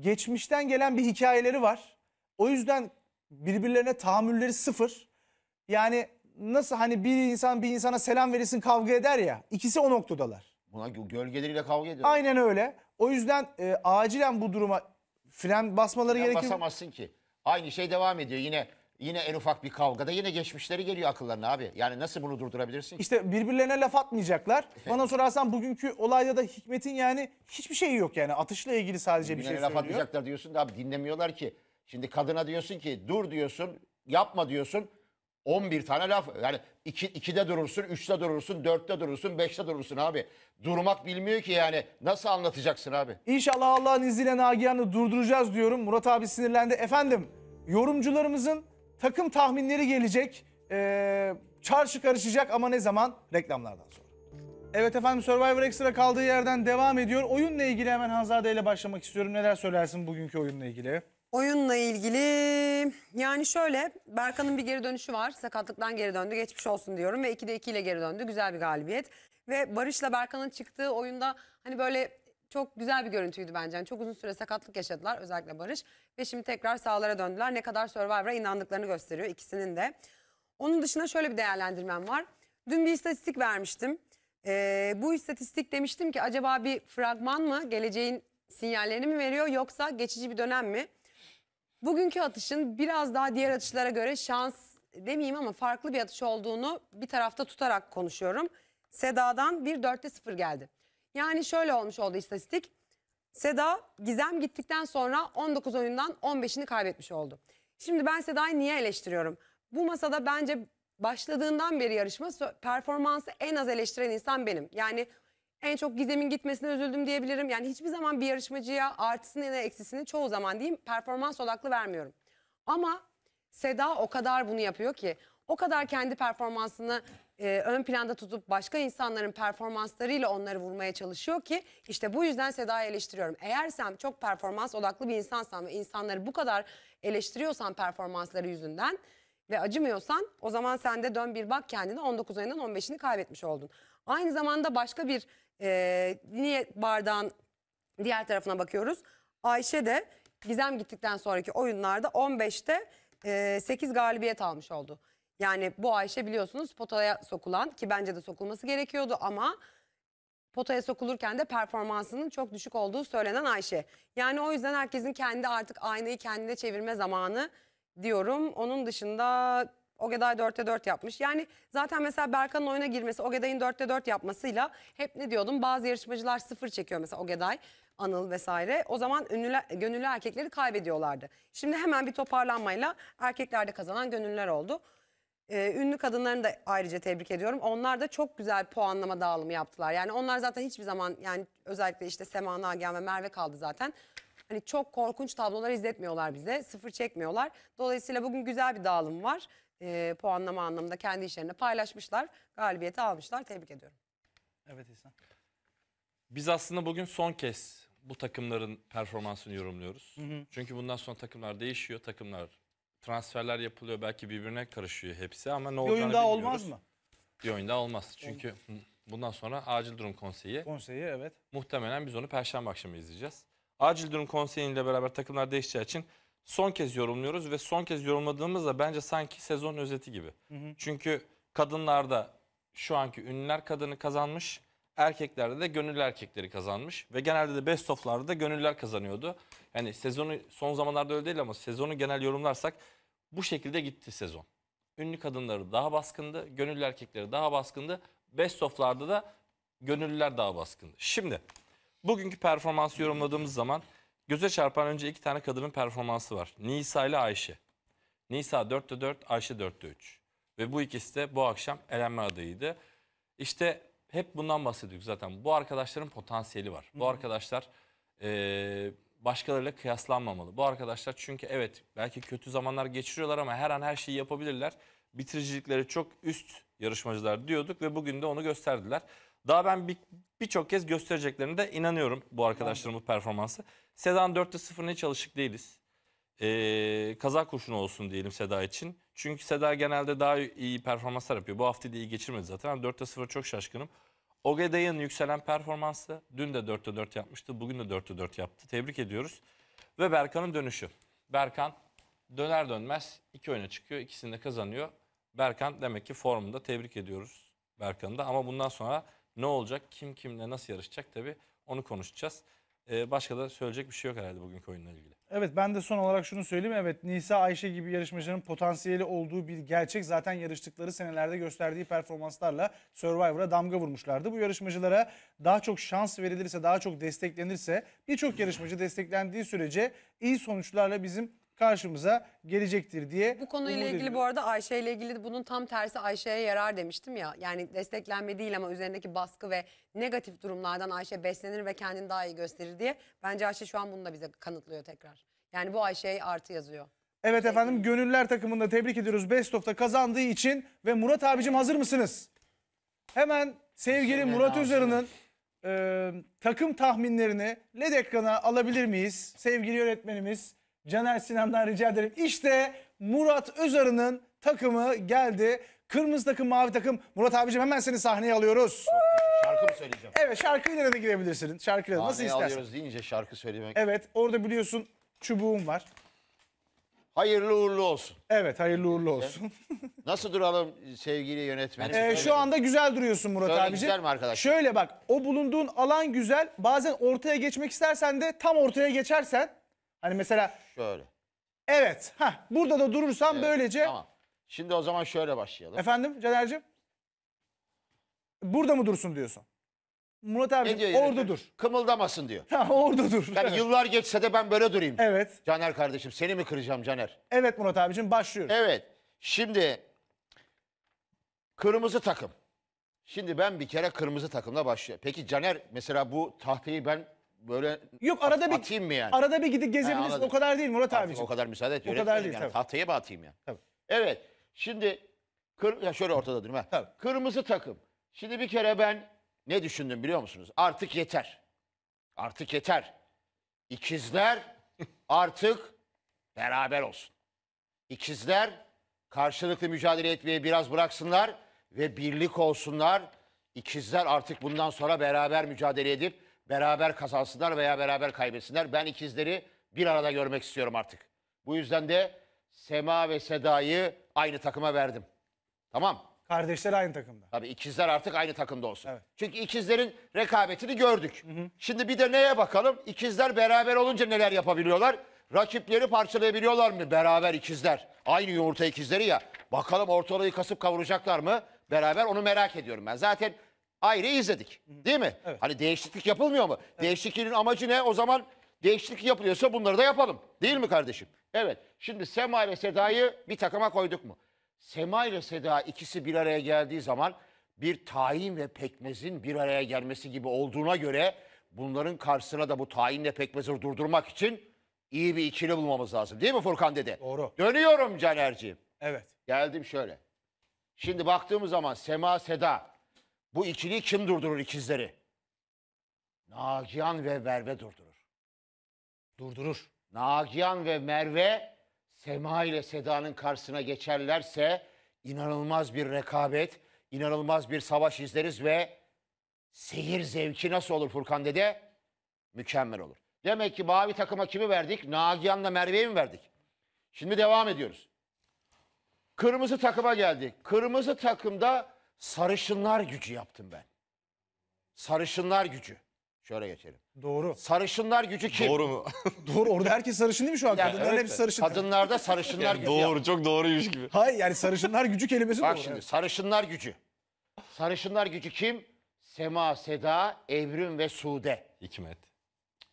geçmişten gelen bir hikayeleri var. O yüzden birbirlerine tahammülleri sıfır. Yani nasıl hani bir insan bir insana selam verirsin kavga eder ya. İkisi o noktadalar. Buna gölgeleriyle kavga ediyor. Aynen öyle. O yüzden e, acilen bu duruma fren basmaları Fren gerekir. basamazsın ki. Aynı şey devam ediyor. Yine yine en ufak bir kavgada yine geçmişleri geliyor akıllarına abi. Yani nasıl bunu durdurabilirsin İşte birbirlerine laf atmayacaklar. Bana sorarsan bugünkü olayda da Hikmet'in yani hiçbir şeyi yok yani. Atışla ilgili sadece bir şey Birbirine laf söylüyor. diyorsun da abi dinlemiyorlar ki. Şimdi kadına diyorsun ki dur diyorsun, yapma diyorsun. 11 tane laf. Yani 2 iki, 2'de durursun, 3'te durursun, 4'te durursun, 5'te durursun abi. Durmak bilmiyor ki yani. Nasıl anlatacaksın abi? İnşallah Allah'ın izniyle Nagihan'ı durduracağız diyorum. Murat abi sinirlendi. Efendim yorumcularımızın takım tahminleri gelecek. Ee, çarşı karışacak ama ne zaman? Reklamlardan sonra. Evet efendim Survivor Extra kaldığı yerden devam ediyor. Oyunla ilgili hemen Hanzade ile başlamak istiyorum. Neler söylersin bugünkü oyunla ilgili? Oyunla ilgili yani şöyle Berkan'ın bir geri dönüşü var. Sakatlıktan geri döndü. Geçmiş olsun diyorum ve 2'de 2 ile geri döndü. Güzel bir galibiyet. Ve Barış'la Berkan'ın çıktığı oyunda hani böyle çok güzel bir görüntüydü bence. Yani çok uzun süre sakatlık yaşadılar özellikle Barış. Ve şimdi tekrar sahalara döndüler. Ne kadar Survivor'a inandıklarını gösteriyor ikisinin de. Onun dışında şöyle bir değerlendirmem var. Dün bir istatistik vermiştim. Ee, bu istatistik demiştim ki acaba bir fragman mı geleceğin sinyallerini mi veriyor yoksa geçici bir dönem mi? Bugünkü atışın biraz daha diğer atışlara göre şans demeyeyim ama farklı bir atış olduğunu bir tarafta tutarak konuşuyorum. Seda'dan bir dörtte sıfır geldi. Yani şöyle olmuş oldu istatistik. Seda Gizem gittikten sonra 19 oyundan 15'ini kaybetmiş oldu. Şimdi ben Seda'yı niye eleştiriyorum? Bu masada bence başladığından beri yarışma performansı en az eleştiren insan benim. Yani en çok Gizem'in gitmesine üzüldüm diyebilirim. Yani hiçbir zaman bir yarışmacıya artısını ya da eksisini çoğu zaman diyeyim performans odaklı vermiyorum. Ama Seda o kadar bunu yapıyor ki o kadar kendi performansını e, ön planda tutup başka insanların performanslarıyla onları vurmaya çalışıyor ki işte bu yüzden Seda'yı eleştiriyorum. Eğer sen çok performans odaklı bir insansan ve insanları bu kadar eleştiriyorsan performansları yüzünden ve acımıyorsan o zaman sen de dön bir bak kendine 19 ayından 15'ini kaybetmiş oldun. Aynı zamanda başka bir ee, niye bardağın diğer tarafına bakıyoruz? Ayşe de Gizem gittikten sonraki oyunlarda 15'te e, 8 galibiyet almış oldu. Yani bu Ayşe biliyorsunuz potaya sokulan ki bence de sokulması gerekiyordu ama potaya sokulurken de performansının çok düşük olduğu söylenen Ayşe. Yani o yüzden herkesin kendi artık aynayı kendine çevirme zamanı diyorum. Onun dışında Ogeday 4'te 4 yapmış. Yani zaten mesela Berkan'ın oyuna girmesi, Ogeday'ın 4'te 4 yapmasıyla hep ne diyordum bazı yarışmacılar sıfır çekiyor mesela Ogeday, Anıl vesaire. O zaman ünlüler, gönüllü erkekleri kaybediyorlardı. Şimdi hemen bir toparlanmayla erkeklerde kazanan gönüllüler oldu. Ee, ünlü kadınlarını da ayrıca tebrik ediyorum. Onlar da çok güzel puanlama dağılımı yaptılar. Yani onlar zaten hiçbir zaman yani özellikle işte Sema Nagihan ve Merve kaldı zaten. Hani çok korkunç tablolar izletmiyorlar bize. Sıfır çekmiyorlar. Dolayısıyla bugün güzel bir dağılım var e, puanlama anlamında kendi işlerini paylaşmışlar. Galibiyeti almışlar. Tebrik ediyorum. Evet İhsan. Biz aslında bugün son kez bu takımların performansını yorumluyoruz. Hı hı. Çünkü bundan sonra takımlar değişiyor. Takımlar transferler yapılıyor. Belki birbirine karışıyor hepsi ama ne olacağını bilmiyoruz. Bir oyun daha olmaz mı? Bir oyun daha olmaz. Çünkü bundan sonra Acil Durum Konseyi. Konseyi evet. Muhtemelen biz onu perşembe akşamı izleyeceğiz. Acil Durum Konseyi ile beraber takımlar değişeceği için son kez yorumluyoruz ve son kez yorumladığımızda bence sanki sezon özeti gibi. Hı hı. Çünkü kadınlarda şu anki ünlüler kadını kazanmış, erkeklerde de gönüllü erkekleri kazanmış ve genelde de best of'larda da gönüllüler kazanıyordu. Yani sezonu son zamanlarda öyle değil ama sezonu genel yorumlarsak bu şekilde gitti sezon. Ünlü kadınları daha baskındı, gönüllü erkekleri daha baskındı. Best of'larda da gönüllüler daha baskındı. Şimdi bugünkü performansı yorumladığımız zaman Göze çarpan önce iki tane kadının performansı var. Nisa ile Ayşe. Nisa 4'te 4, Ayşe 4'te 3. Ve bu ikisi de bu akşam elenme adayıydı. İşte hep bundan bahsediyoruz zaten. Bu arkadaşların potansiyeli var. Bu arkadaşlar e, başkalarıyla kıyaslanmamalı. Bu arkadaşlar çünkü evet belki kötü zamanlar geçiriyorlar ama her an her şeyi yapabilirler. Bitiricilikleri çok üst yarışmacılar diyorduk ve bugün de onu gösterdiler. Daha ben birçok bir, kez göstereceklerine de inanıyorum bu arkadaşların bu performansı. Sedan 4'te 0'ına hiç alışık değiliz. Ee, kaza kurşunu olsun diyelim Seda için. Çünkü Seda genelde daha iyi performanslar yapıyor. Bu hafta da iyi geçirmedi zaten. Yani 4'te 0 çok şaşkınım. Ogeday'ın yükselen performansı dün de 4'te 4 yapmıştı. Bugün de 4'te 4 yaptı. Tebrik ediyoruz. Ve Berkan'ın dönüşü. Berkan döner dönmez iki oyuna çıkıyor. ikisini de kazanıyor. Berkan demek ki formunda. Tebrik ediyoruz Berkan'ı da. Ama bundan sonra ne olacak? Kim kimle nasıl yarışacak? Tabii onu konuşacağız. Ee, başka da söyleyecek bir şey yok herhalde bugünkü oyunla ilgili. Evet ben de son olarak şunu söyleyeyim. Evet Nisa Ayşe gibi yarışmacının potansiyeli olduğu bir gerçek. Zaten yarıştıkları senelerde gösterdiği performanslarla Survivor'a damga vurmuşlardı. Bu yarışmacılara daha çok şans verilirse, daha çok desteklenirse birçok yarışmacı desteklendiği sürece iyi sonuçlarla bizim karşımıza gelecektir diye. Bu konuyla ilgili ediyorum. bu arada Ayşe ile ilgili bunun tam tersi Ayşe'ye yarar demiştim ya. Yani desteklenme değil ama üzerindeki baskı ve negatif durumlardan Ayşe beslenir ve kendini daha iyi gösterir diye. Bence Ayşe şu an bunu da bize kanıtlıyor tekrar. Yani bu Ayşe'ye artı yazıyor. Evet efendim gönüller takımında tebrik ediyoruz Best of'ta kazandığı için ve Murat abicim hazır mısınız? Hemen sevgili Şimdi Murat Üzer'in e, takım tahminlerini LED ekrana alabilir miyiz? Sevgili yönetmenimiz Caner Sinan'dan rica ederim. İşte Murat Özarı'nın takımı geldi. Kırmızı takım, mavi takım. Murat abicim hemen seni sahneye alıyoruz. Şarkı mı söyleyeceğim? Evet şarkıyla da girebilirsin. Şarkıyla da nasıl Sahneye istersen. alıyoruz deyince şarkı söylemek. Evet orada biliyorsun çubuğum var. Hayırlı uğurlu olsun. Evet hayırlı uğurlu olsun. Nasıl duralım sevgili yönetmenim? Ee, şu anda güzel duruyorsun Murat Şöyle abicim. güzel mi arkadaş? Şöyle bak o bulunduğun alan güzel. Bazen ortaya geçmek istersen de tam ortaya geçersen. Hani mesela Böyle. Evet. Ha burada da durursam Evet, böylece. Tamam. Şimdi o zaman şöyle başlayalım. Efendim Caner'cim? Burada mı dursun diyorsun? Murat Ne diyor abi yine? orada dur. Kımıldamasın diyor. Ha orada dur. Yani evet. yıllar geçse de ben böyle durayım. evet. Caner kardeşim seni mi kıracağım Caner? Evet Murat abicim başlıyorum. Evet. Şimdi kırmızı takım. Şimdi ben bir kere kırmızı takımla başlıyorum. Peki Caner mesela bu tahtayı ben böyle Yok arada bir atayım mı yani? Arada bir gidip gezebilirsin. o kadar değil Murat abi. o kadar müsaade et. O kadar değil, yani. tabii. Tahtaya mı atayım yani? Tabii. Evet. Şimdi kır, ya şöyle ortada durayım. ha. Kırmızı takım. Şimdi bir kere ben ne düşündüm biliyor musunuz? Artık yeter. Artık yeter. İkizler artık beraber olsun. İkizler karşılıklı mücadele etmeye biraz bıraksınlar ve birlik olsunlar. İkizler artık bundan sonra beraber mücadele edip beraber kazansınlar veya beraber kaybetsinler. Ben ikizleri bir arada görmek istiyorum artık. Bu yüzden de Sema ve Seda'yı aynı takıma verdim. Tamam. Kardeşler aynı takımda. Tabii ikizler artık aynı takımda olsun. Evet. Çünkü ikizlerin rekabetini gördük. Hı hı. Şimdi bir de neye bakalım? İkizler beraber olunca neler yapabiliyorlar? Rakipleri parçalayabiliyorlar mı beraber ikizler? Aynı yumurta ikizleri ya. Bakalım ortalığı kasıp kavuracaklar mı? Beraber onu merak ediyorum ben. Zaten ayrı izledik. Değil mi? Evet. Hani değişiklik yapılmıyor mu? Evet. Değişikliğin amacı ne? O zaman değişiklik yapılıyorsa bunları da yapalım. Değil mi kardeşim? Evet. Şimdi Sema ile Seda'yı bir takıma koyduk mu? Sema ile Seda ikisi bir araya geldiği zaman bir tayin ve pekmezin bir araya gelmesi gibi olduğuna göre bunların karşısına da bu tayinle pekmezi durdurmak için iyi bir ikili bulmamız lazım. Değil mi Furkan dede? Doğru. Dönüyorum Caner'ciğim. Evet. Geldim şöyle. Şimdi baktığımız zaman Sema Seda bu ikiliyi kim durdurur ikizleri? Nagihan ve Merve durdurur. Durdurur. Nagihan ve Merve Sema ile Seda'nın karşısına geçerlerse inanılmaz bir rekabet, inanılmaz bir savaş izleriz ve seyir zevki nasıl olur Furkan dede? Mükemmel olur. Demek ki mavi takıma kimi verdik? Nagihan'la Merve'yi mi verdik? Şimdi devam ediyoruz. Kırmızı takıma geldik. Kırmızı takımda sarışınlar gücü yaptım ben. Sarışınlar gücü. Şöyle geçelim. Doğru. Sarışınlar gücü kim? Doğru mu? Doğru. Orada herkes sarışın değil mi şu an? Yani evet. hepsi sarışın. Kadınlarda sarışınlar yani gücü. Doğru, yaptım. çok doğruymuş gibi. Hayır yani sarışınlar gücü kelimesi Bak doğru. Bak şimdi sarışınlar gücü. Sarışınlar gücü kim? Sema, Seda, Evrim ve Sude. Hikmet.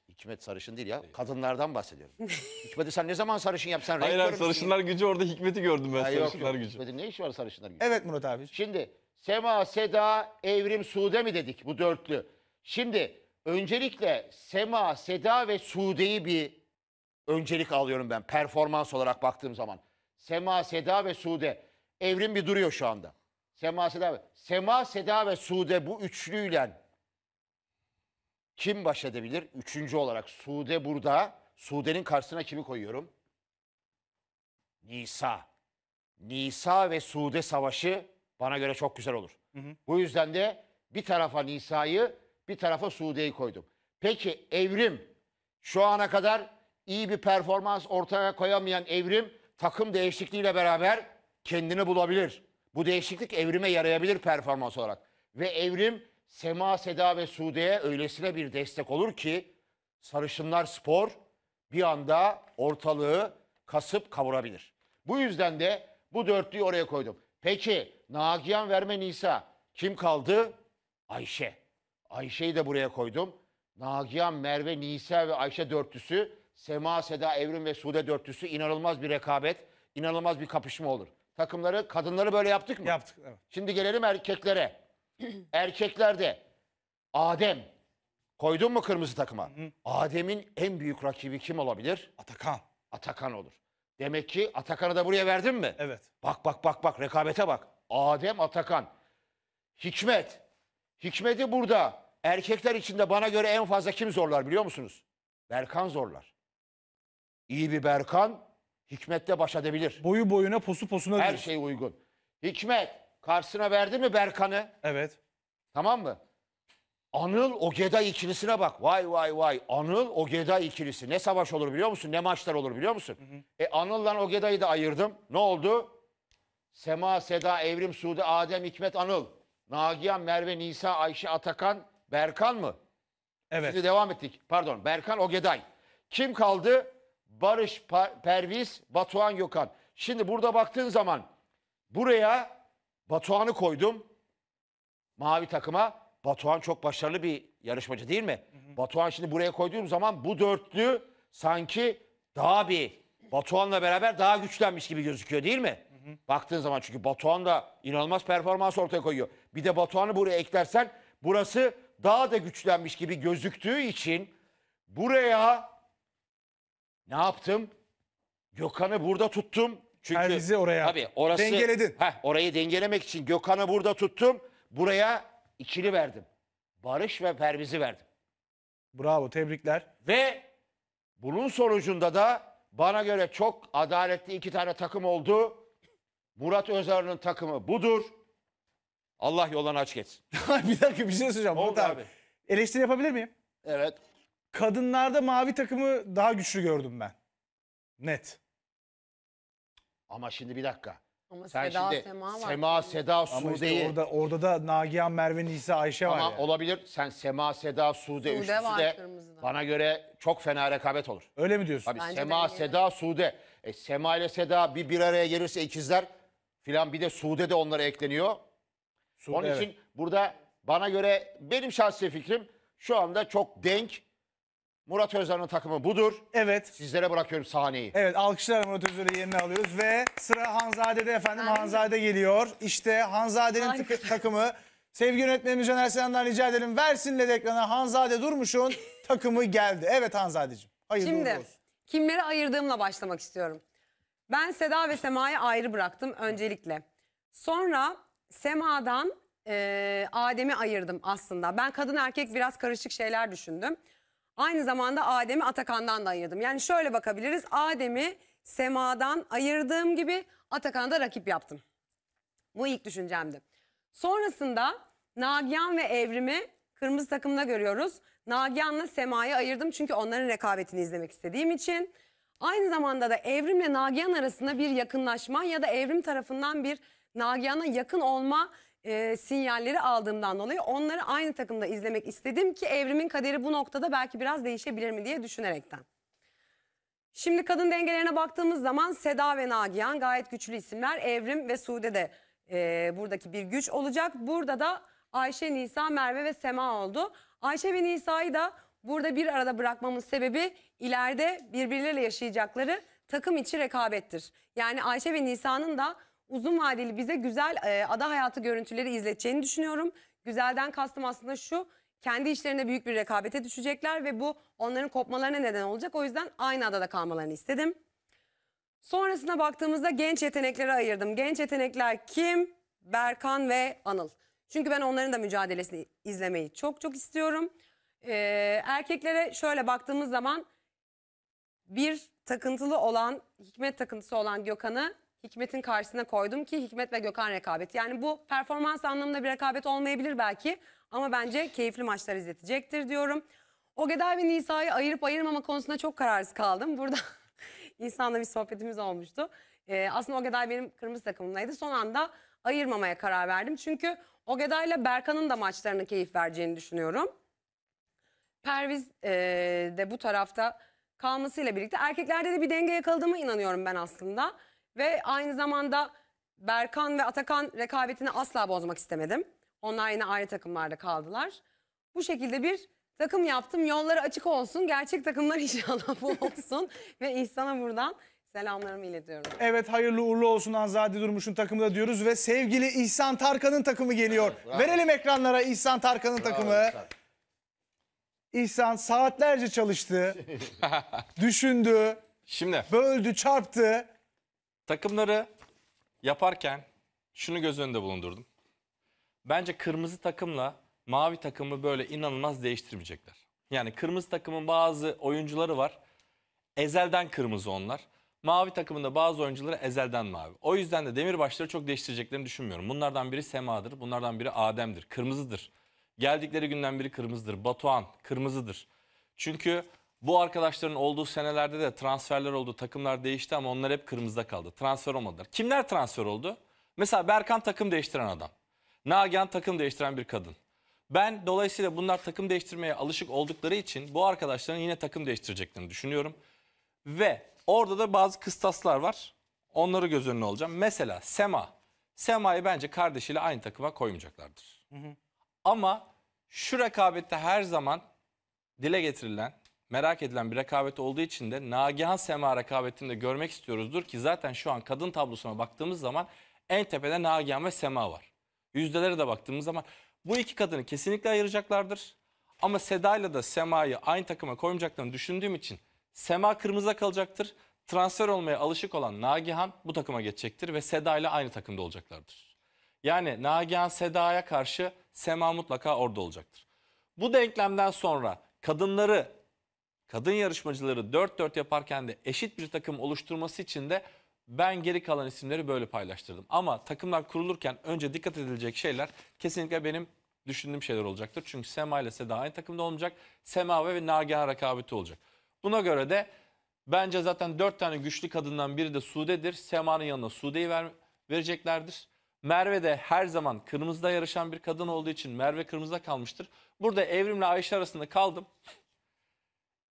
Hikmet sarışın değil ya. Kadınlardan bahsediyorum. Hikmet'i sen ne zaman sarışın yapsan renk Hayır sarışınlar gücü orada Hikmet'i gördüm ben ha, sarışınlar yok, yok. gücü. Hikmet'in ne işi var sarışınlar gücü? Evet Murat abi. Şimdi Sema, Seda, Evrim, Sude mi dedik bu dörtlü? Şimdi öncelikle Sema, Seda ve Sude'yi bir öncelik alıyorum ben performans olarak baktığım zaman. Sema, Seda ve Sude. Evrim bir duruyor şu anda. Sema, Seda ve, Sema, Seda ve Sude bu üçlüyle kim baş edebilir? Üçüncü olarak Sude burada. Sude'nin karşısına kimi koyuyorum? Nisa. Nisa ve Sude savaşı bana göre çok güzel olur. Hı hı. Bu yüzden de bir tarafa Nisa'yı bir tarafa Suudi'yi koydum. Peki Evrim şu ana kadar iyi bir performans ortaya koyamayan Evrim takım değişikliğiyle beraber kendini bulabilir. Bu değişiklik Evrim'e yarayabilir performans olarak. Ve Evrim Sema Seda ve Suude'ye öylesine bir destek olur ki Sarışınlar Spor bir anda ortalığı kasıp kavurabilir. Bu yüzden de bu dörtlüyü oraya koydum. Peki Nagihan Verme Nisa kim kaldı? Ayşe. Ayşe'yi de buraya koydum. Nagihan, Merve, Nisa ve Ayşe dörtlüsü, Sema, Seda, Evrim ve Sude dörtlüsü inanılmaz bir rekabet, inanılmaz bir kapışma olur. Takımları, kadınları böyle yaptık mı? Yaptık. Evet. Şimdi gelelim erkeklere. Erkeklerde Adem koydun mu kırmızı takıma? Adem'in en büyük rakibi kim olabilir? Atakan. Atakan olur. Demek ki Atakan'ı da buraya verdin mi? Evet. Bak bak bak bak rekabete bak. Adem Atakan. Hikmet. Hikmet'i burada erkekler içinde bana göre en fazla kim zorlar biliyor musunuz? Berkan zorlar. İyi bir Berkan Hikmet'le baş edebilir. Boyu boyuna posu posuna Her diyorsun. şey uygun. Hikmet karşısına verdi mi Berkan'ı? Evet. Tamam mı? Anıl Ogeda ikilisine bak. Vay vay vay. Anıl Ogeda ikilisi. Ne savaş olur biliyor musun? Ne maçlar olur biliyor musun? Hı hı. E Anıl'la Ogeda'yı da ayırdım. Ne oldu? Sema, Seda, Evrim, Sude, Adem, Hikmet, Anıl. Nagihan, Merve, Nisa, Ayşe, Atakan, Berkan mı? Evet. Şimdi devam ettik. Pardon. Berkan Ogeday. Kim kaldı? Barış pa Perviz, Batuhan Gökhan. Şimdi burada baktığın zaman buraya Batuhan'ı koydum. Mavi takıma. Batuhan çok başarılı bir yarışmacı değil mi? Hı hı. Batuhan şimdi buraya koyduğum zaman bu dörtlü sanki daha bir Batuhan'la beraber daha güçlenmiş gibi gözüküyor değil mi? Hı hı. Baktığın zaman çünkü Batuhan da inanılmaz performans ortaya koyuyor. Bir de Batuhan'ı buraya eklersen burası daha da güçlenmiş gibi gözüktüğü için buraya ne yaptım? Gökhan'ı burada tuttum. Çünkü Erviz'i oraya tabii, orası, dengeledin. Heh, orayı dengelemek için Gökhan'ı burada tuttum. Buraya ikili verdim. Barış ve Perviz'i verdim. Bravo tebrikler. Ve bunun sonucunda da bana göre çok adaletli iki tane takım oldu. Murat Özar'ın takımı budur. Allah yolunu aç etsin. bir dakika bir şey söyleyeceğim. Oldu Murat abi. abi. Eleştiri yapabilir miyim? Evet. Kadınlarda mavi takımı daha güçlü gördüm ben. Net. Ama şimdi bir dakika. Ama Sen Seda şimdi Sema var. Sema, Seda, Ama işte Sude'yi... orada, orada da Nagihan, Merve, Nisa, Ayşe var Ama ya. olabilir. Sen Sema, Seda, Sude, Sude üçlüsü var de kırmızıda. bana göre çok fena rekabet olur. Öyle mi diyorsun? Tabii Bence Sema, dengeli. Seda, Sude. E, Sema ile Seda bir bir araya gelirse ikizler filan bir de Sude de onlara ekleniyor. Sude, Onun evet. için burada bana göre benim şahsi fikrim şu anda çok denk Murat Özdar'ın takımı budur. Evet. Sizlere bırakıyorum sahneyi. Evet alkışlarla Murat Özdar'ı yerine alıyoruz ve sıra Hanzade'de efendim. Ay. Hanzade geliyor. İşte Hanzade'nin takımı. Sevgi yönetmenimiz Caner Senan'dan rica edelim. Versin LED ekrana Hanzade Durmuş'un takımı geldi. Evet Hanzade'cim. Hayırlı Şimdi, olsun. Kimleri ayırdığımla başlamak istiyorum. Ben Seda ve Sema'yı ayrı bıraktım öncelikle. Sonra Sema'dan e, Adem'i ayırdım aslında. Ben kadın erkek biraz karışık şeyler düşündüm. Aynı zamanda Adem'i Atakan'dan da ayırdım. Yani şöyle bakabiliriz. Adem'i Sema'dan ayırdığım gibi Atakan'ı da rakip yaptım. Bu ilk düşüncemdi. Sonrasında Nagihan ve Evrim'i kırmızı takımda görüyoruz. Nagihan'la Sema'yı ayırdım çünkü onların rekabetini izlemek istediğim için. Aynı zamanda da Evrim'le Nagihan arasında bir yakınlaşma ya da Evrim tarafından bir Nagihan'a yakın olma e, sinyalleri aldığımdan dolayı onları aynı takımda izlemek istedim ki evrimin kaderi bu noktada belki biraz değişebilir mi diye düşünerekten. Şimdi kadın dengelerine baktığımız zaman Seda ve Nagihan gayet güçlü isimler. Evrim ve Sude de e, buradaki bir güç olacak. Burada da Ayşe, Nisa, Merve ve Sema oldu. Ayşe ve Nisa'yı da burada bir arada bırakmamın sebebi ileride birbirleriyle yaşayacakları takım içi rekabettir. Yani Ayşe ve Nisa'nın da uzun vadeli bize güzel e, ada hayatı görüntüleri izleteceğini düşünüyorum. Güzelden kastım aslında şu kendi işlerinde büyük bir rekabete düşecekler ve bu onların kopmalarına neden olacak. O yüzden aynı adada kalmalarını istedim. Sonrasına baktığımızda genç yeteneklere ayırdım. Genç yetenekler kim? Berkan ve Anıl. Çünkü ben onların da mücadelesini izlemeyi çok çok istiyorum. Ee, erkeklere şöyle baktığımız zaman bir takıntılı olan, hikmet takıntısı olan Gökhan'ı Hikmet'in karşısına koydum ki Hikmet ve Gökhan rekabeti. Yani bu performans anlamında bir rekabet olmayabilir belki ama bence keyifli maçlar izletecektir diyorum. O Ogeday ve Nisa'yı ayırıp ayırmama konusunda çok kararsız kaldım. Burada insanla bir sohbetimiz olmuştu. Ee, aslında Ogeday benim kırmızı takımımdaydı. Son anda ayırmamaya karar verdim. Çünkü O Ogeday ile Berkan'ın da maçlarını keyif vereceğini düşünüyorum. Perviz e, de bu tarafta kalmasıyla birlikte erkeklerde de bir denge yakaladığıma inanıyorum ben aslında. Ve aynı zamanda Berkan ve Atakan rekabetini asla bozmak istemedim. Onlar yine ayrı takımlarda kaldılar. Bu şekilde bir takım yaptım. Yolları açık olsun. Gerçek takımlar inşallah bu olsun. ve İhsan'a buradan selamlarımı iletiyorum. Evet hayırlı uğurlu olsun Anzade Durmuş'un takımı da diyoruz. Ve sevgili İhsan Tarkan'ın takımı geliyor. Bravo. Verelim ekranlara İhsan Tarkan'ın takımı. İhsan. İhsan saatlerce çalıştı, düşündü, Şimdi. böldü, çarptı. Takımları yaparken şunu göz önünde bulundurdum. Bence kırmızı takımla mavi takımı böyle inanılmaz değiştirmeyecekler. Yani kırmızı takımın bazı oyuncuları var. Ezelden kırmızı onlar. Mavi takımında bazı oyuncuları ezelden mavi. O yüzden de demirbaşları çok değiştireceklerini düşünmüyorum. Bunlardan biri Sema'dır, bunlardan biri Adem'dir. Kırmızıdır. Geldikleri günden biri kırmızıdır. Batuhan kırmızıdır. Çünkü bu arkadaşların olduğu senelerde de transferler oldu. Takımlar değişti ama onlar hep kırmızıda kaldı. Transfer olmadılar. Kimler transfer oldu? Mesela Berkan takım değiştiren adam. Nagihan takım değiştiren bir kadın. Ben dolayısıyla bunlar takım değiştirmeye alışık oldukları için bu arkadaşların yine takım değiştireceklerini düşünüyorum. Ve orada da bazı kıstaslar var. Onları göz önüne alacağım. Mesela Sema. Sema'yı bence kardeşiyle aynı takıma koymayacaklardır. Hı hı. Ama şu rekabette her zaman dile getirilen merak edilen bir rekabet olduğu için de Nagihan Sema rekabetini de görmek istiyoruzdur ki zaten şu an kadın tablosuna baktığımız zaman en tepede Nagihan ve Sema var. Yüzdelere de baktığımız zaman bu iki kadını kesinlikle ayıracaklardır. Ama Seda'yla da Sema'yı aynı takıma koymayacaklarını düşündüğüm için Sema kırmızıda kalacaktır. Transfer olmaya alışık olan Nagihan bu takıma geçecektir ve Seda ile aynı takımda olacaklardır. Yani Nagihan Seda'ya karşı Sema mutlaka orada olacaktır. Bu denklemden sonra kadınları kadın yarışmacıları 4-4 yaparken de eşit bir takım oluşturması için de ben geri kalan isimleri böyle paylaştırdım. Ama takımlar kurulurken önce dikkat edilecek şeyler kesinlikle benim düşündüğüm şeyler olacaktır. Çünkü Sema ile Seda aynı takımda olmayacak. Sema ve Nagihan rekabeti olacak. Buna göre de bence zaten 4 tane güçlü kadından biri de Sude'dir. Sema'nın yanına Sude'yi ver, vereceklerdir. Merve de her zaman kırmızıda yarışan bir kadın olduğu için Merve kırmızıda kalmıştır. Burada Evrim'le Ayşe arasında kaldım.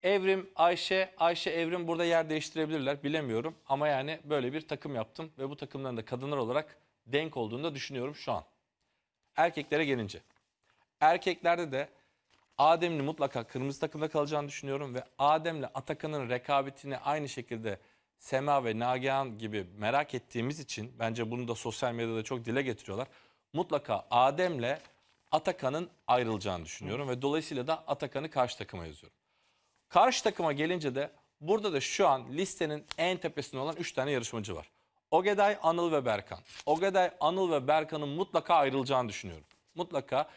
Evrim, Ayşe, Ayşe Evrim burada yer değiştirebilirler bilemiyorum. Ama yani böyle bir takım yaptım ve bu takımların da kadınlar olarak denk olduğunu da düşünüyorum şu an. Erkeklere gelince. Erkeklerde de Adem'li mutlaka kırmızı takımda kalacağını düşünüyorum ve Adem'le Atakan'ın rekabetini aynı şekilde Sema ve Nagihan gibi merak ettiğimiz için bence bunu da sosyal medyada çok dile getiriyorlar. Mutlaka Adem'le Atakan'ın ayrılacağını düşünüyorum ve dolayısıyla da Atakan'ı karşı takıma yazıyorum. Karşı takıma gelince de burada da şu an listenin en tepesinde olan 3 tane yarışmacı var. Ogeday, Anıl ve Berkan. Ogeday, Anıl ve Berkan'ın mutlaka ayrılacağını düşünüyorum. Mutlaka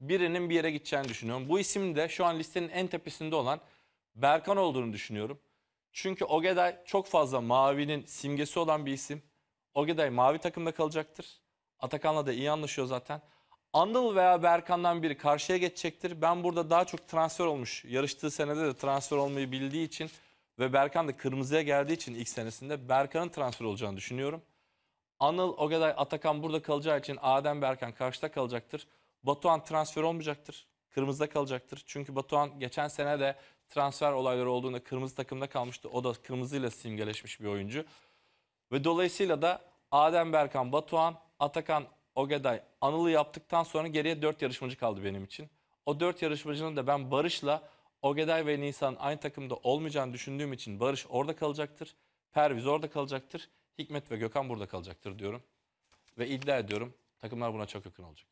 birinin bir yere gideceğini düşünüyorum. Bu isim de şu an listenin en tepesinde olan Berkan olduğunu düşünüyorum. Çünkü Ogeday çok fazla mavinin simgesi olan bir isim. Ogeday mavi takımda kalacaktır. Atakan'la da iyi anlaşıyor zaten. Andal veya Berkan'dan biri karşıya geçecektir. Ben burada daha çok transfer olmuş. Yarıştığı senede de transfer olmayı bildiği için ve Berkan da kırmızıya geldiği için ilk senesinde Berkan'ın transfer olacağını düşünüyorum. Anıl Ogaday Atakan burada kalacağı için Adem Berkan karşıda kalacaktır. Batuhan transfer olmayacaktır. Kırmızıda kalacaktır. Çünkü Batuhan geçen sene de transfer olayları olduğunda kırmızı takımda kalmıştı. O da kırmızıyla simgeleşmiş bir oyuncu. Ve dolayısıyla da Adem Berkan, Batuhan, Atakan, Ogaday, Anıl'ı yaptıktan sonra geriye 4 yarışmacı kaldı benim için. O 4 yarışmacının da ben Barış'la Ogeday ve Nisan aynı takımda olmayacağını düşündüğüm için Barış orada kalacaktır. Perviz orada kalacaktır. Hikmet ve Gökhan burada kalacaktır diyorum. Ve iddia ediyorum takımlar buna çok yakın olacak.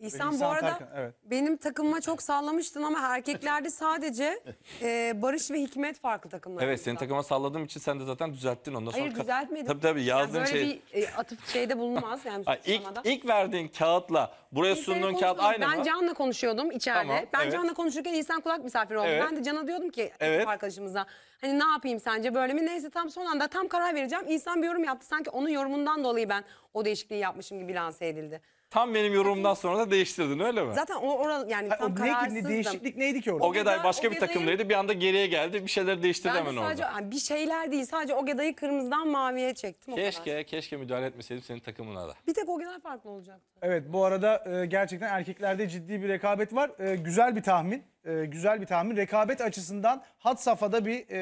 İhsan, bu arada Tarkan, evet. benim takımıma çok sallamıştın ama erkeklerde sadece e, Barış ve Hikmet farklı takımlar. Evet senin takıma salladığım için sen de zaten düzelttin ondan sonra. Hayır düzeltmedim. Tabii tabii yazdığın yani böyle şey- bir e, atıf şeyde bulunmaz yani ilk, ilk verdiğin kağıtla buraya İlk sunduğun kağıt aynı ben mı? Ben Can'la konuşuyordum içeride. Tamam, ben evet. Can'la konuşurken İhsan kulak misafiri oldu. Evet. Ben de Can'a diyordum ki evet. arkadaşımıza hani ne yapayım sence böyle mi? Neyse tam son anda tam karar vereceğim. İhsan bir yorum yaptı sanki onun yorumundan dolayı ben o değişikliği yapmışım gibi lanse edildi. Tam benim yorumumdan sonra da değiştirdin öyle mi? Zaten o oran yani tam o kararsızdım. neydi? Değişiklik neydi ki orada? Ogeday başka bir Ogeday'ın- takımdaydı. Bir anda geriye geldi. Bir şeyler değiştirdi Ben de sadece orada. bir şeyler değil sadece Ogeday'ı kırmızıdan maviye çektim o kadar. Keşke keşke müdahale etmeseydim senin takımına da. Bir tek Ogeday farklı olacak. Evet bu arada e, gerçekten erkeklerde ciddi bir rekabet var. E, güzel bir tahmin. E, güzel bir tahmin. Rekabet açısından hat safhada bir e,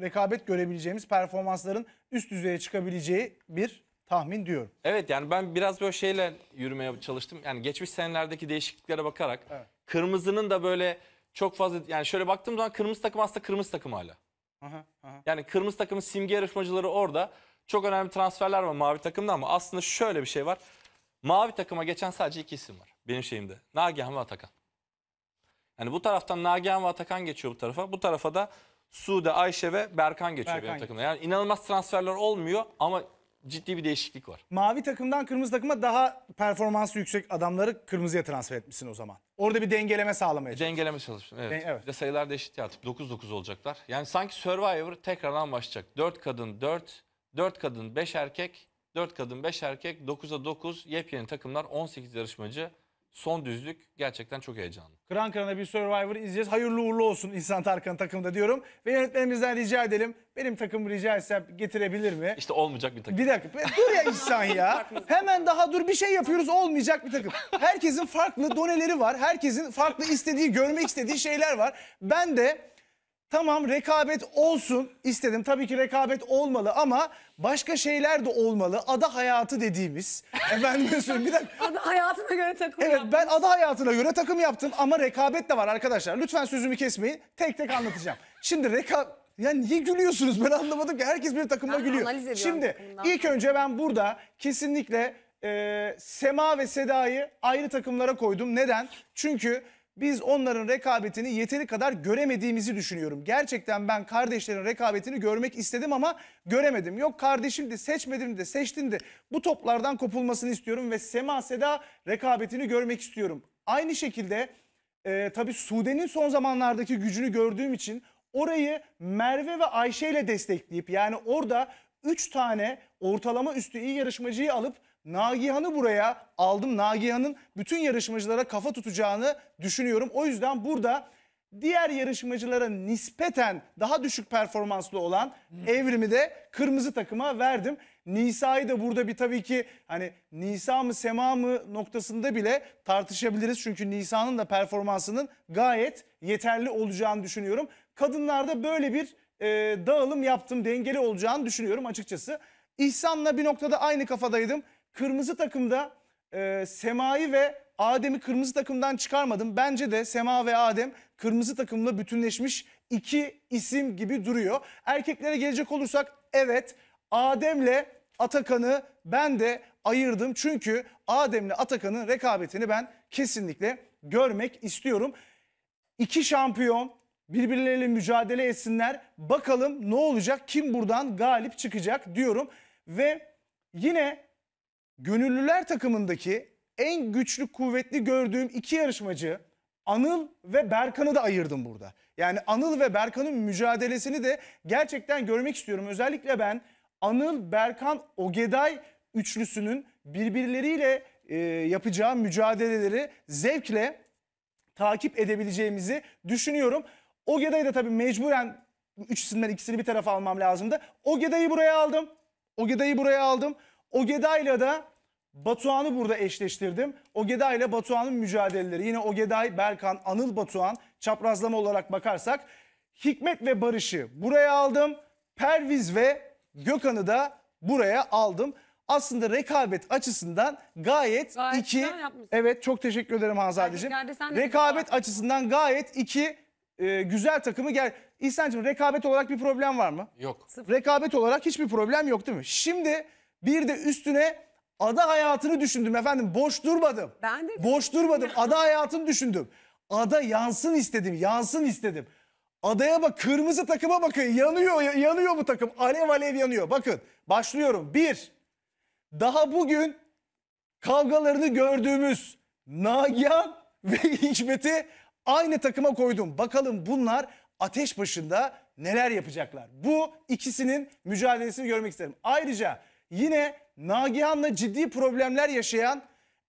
rekabet görebileceğimiz performansların üst düzeye çıkabileceği bir tahmin diyorum. Evet yani ben biraz böyle şeyle yürümeye çalıştım. Yani geçmiş senelerdeki değişikliklere bakarak evet. kırmızının da böyle çok fazla yani şöyle baktığım zaman kırmızı takım aslında kırmızı takım hala. Aha, aha. Yani kırmızı takımın simge yarışmacıları orada. Çok önemli transferler var mavi takımda ama aslında şöyle bir şey var. Mavi takıma geçen sadece iki isim var benim şeyimde. Nagihan ve Atakan. Yani bu taraftan Nagihan ve Atakan geçiyor bu tarafa. Bu tarafa da Sude, Ayşe ve Berkan geçiyor Berkan benim takımda. Yani inanılmaz transferler olmuyor ama ciddi bir değişiklik var. Mavi takımdan kırmızı takıma daha performansı yüksek adamları kırmızıya transfer etmişsin o zaman. Orada bir dengeleme sağlamaya Dengeleme çalıştım evet. Den evet. de sayılar da eşit ya artık 9-9 olacaklar. Yani sanki Survivor tekrardan başlayacak. 4 kadın 4, 4 kadın 5 erkek, 4 kadın 5 erkek, 9'a 9 yepyeni takımlar 18 yarışmacı son düzlük gerçekten çok heyecanlı. Kıran kırana bir Survivor izleyeceğiz. Hayırlı uğurlu olsun İhsan Tarkan takımda diyorum. Ve yönetmenimizden rica edelim. Benim takım rica etsem getirebilir mi? İşte olmayacak bir takım. Bir dakika. Dur ya İhsan ya. Hemen daha dur bir şey yapıyoruz olmayacak bir takım. Herkesin farklı doneleri var. Herkesin farklı istediği, görmek istediği şeyler var. Ben de Tamam rekabet olsun istedim. Tabii ki rekabet olmalı ama başka şeyler de olmalı. Ada hayatı dediğimiz. Efendim söyleyeyim bir dakika. Ada hayatına göre takım Evet yaptınız. ben ada hayatına göre takım yaptım ama rekabet de var arkadaşlar. Lütfen sözümü kesmeyin. Tek tek anlatacağım. Şimdi rekabet... Ya niye gülüyorsunuz? Ben anlamadım ki. Herkes bir takımla Ben gülüyor. analiz Şimdi takımdan. ilk önce ben burada kesinlikle e, Sema ve Seda'yı ayrı takımlara koydum. Neden? Çünkü biz onların rekabetini yeteri kadar göremediğimizi düşünüyorum. Gerçekten ben kardeşlerin rekabetini görmek istedim ama göremedim. Yok kardeşim de seçmedim de seçtin de bu toplardan kopulmasını istiyorum ve Sema Seda rekabetini görmek istiyorum. Aynı şekilde e, tabii Sude'nin son zamanlardaki gücünü gördüğüm için orayı Merve ve Ayşe ile destekleyip yani orada 3 tane ortalama üstü iyi yarışmacıyı alıp Nagihan'ı buraya aldım. Nagihan'ın bütün yarışmacılara kafa tutacağını düşünüyorum. O yüzden burada diğer yarışmacılara nispeten daha düşük performanslı olan hmm. Evrim'i de kırmızı takıma verdim. Nisa'yı da burada bir tabii ki hani Nisa mı Sema mı noktasında bile tartışabiliriz. Çünkü Nisa'nın da performansının gayet yeterli olacağını düşünüyorum. Kadınlarda böyle bir e, dağılım yaptım dengeli olacağını düşünüyorum açıkçası. İhsan'la bir noktada aynı kafadaydım kırmızı takımda e, Sema'yı ve Adem'i kırmızı takımdan çıkarmadım. Bence de Sema ve Adem kırmızı takımla bütünleşmiş iki isim gibi duruyor. Erkeklere gelecek olursak evet Adem'le Atakan'ı ben de ayırdım. Çünkü Adem'le Atakan'ın rekabetini ben kesinlikle görmek istiyorum. İki şampiyon birbirleriyle mücadele etsinler. Bakalım ne olacak? Kim buradan galip çıkacak diyorum. Ve yine gönüllüler takımındaki en güçlü kuvvetli gördüğüm iki yarışmacı Anıl ve Berkan'ı da ayırdım burada. Yani Anıl ve Berkan'ın mücadelesini de gerçekten görmek istiyorum. Özellikle ben Anıl, Berkan, Ogeday üçlüsünün birbirleriyle e, yapacağı mücadeleleri zevkle takip edebileceğimizi düşünüyorum. Ogeday'ı da tabii mecburen üçüsünden ikisini bir tarafa almam lazımdı. Ogeday'ı buraya aldım. Ogeday'ı buraya aldım. O Ogeday'la da Batuhan'ı burada eşleştirdim. Ogeday ile Batuhan'ın mücadeleleri. Yine O Ogeday, Berkan, Anıl Batuhan çaprazlama olarak bakarsak Hikmet ve Barış'ı buraya aldım. Perviz ve Gökhan'ı da buraya aldım. Aslında rekabet açısından gayet, Gayet iki. Evet çok teşekkür ederim Hanzadeciğim. Rekabet açısından gayet iki e, güzel takımı gel. İhsan'cığım rekabet olarak bir problem var mı? Yok. Rekabet olarak hiçbir problem yok değil mi? Şimdi bir de üstüne ada hayatını düşündüm efendim. Boş durmadım. Ben de Boş durmadım. Ada hayatını düşündüm. Ada yansın istedim. Yansın istedim. Adaya bak kırmızı takıma bakın. Yanıyor yanıyor bu takım. Alev alev yanıyor. Bakın başlıyorum. Bir. Daha bugün kavgalarını gördüğümüz Nagihan ve Hikmet'i aynı takıma koydum. Bakalım bunlar ateş başında neler yapacaklar. Bu ikisinin mücadelesini görmek isterim. Ayrıca Yine Nagihan'la ciddi problemler yaşayan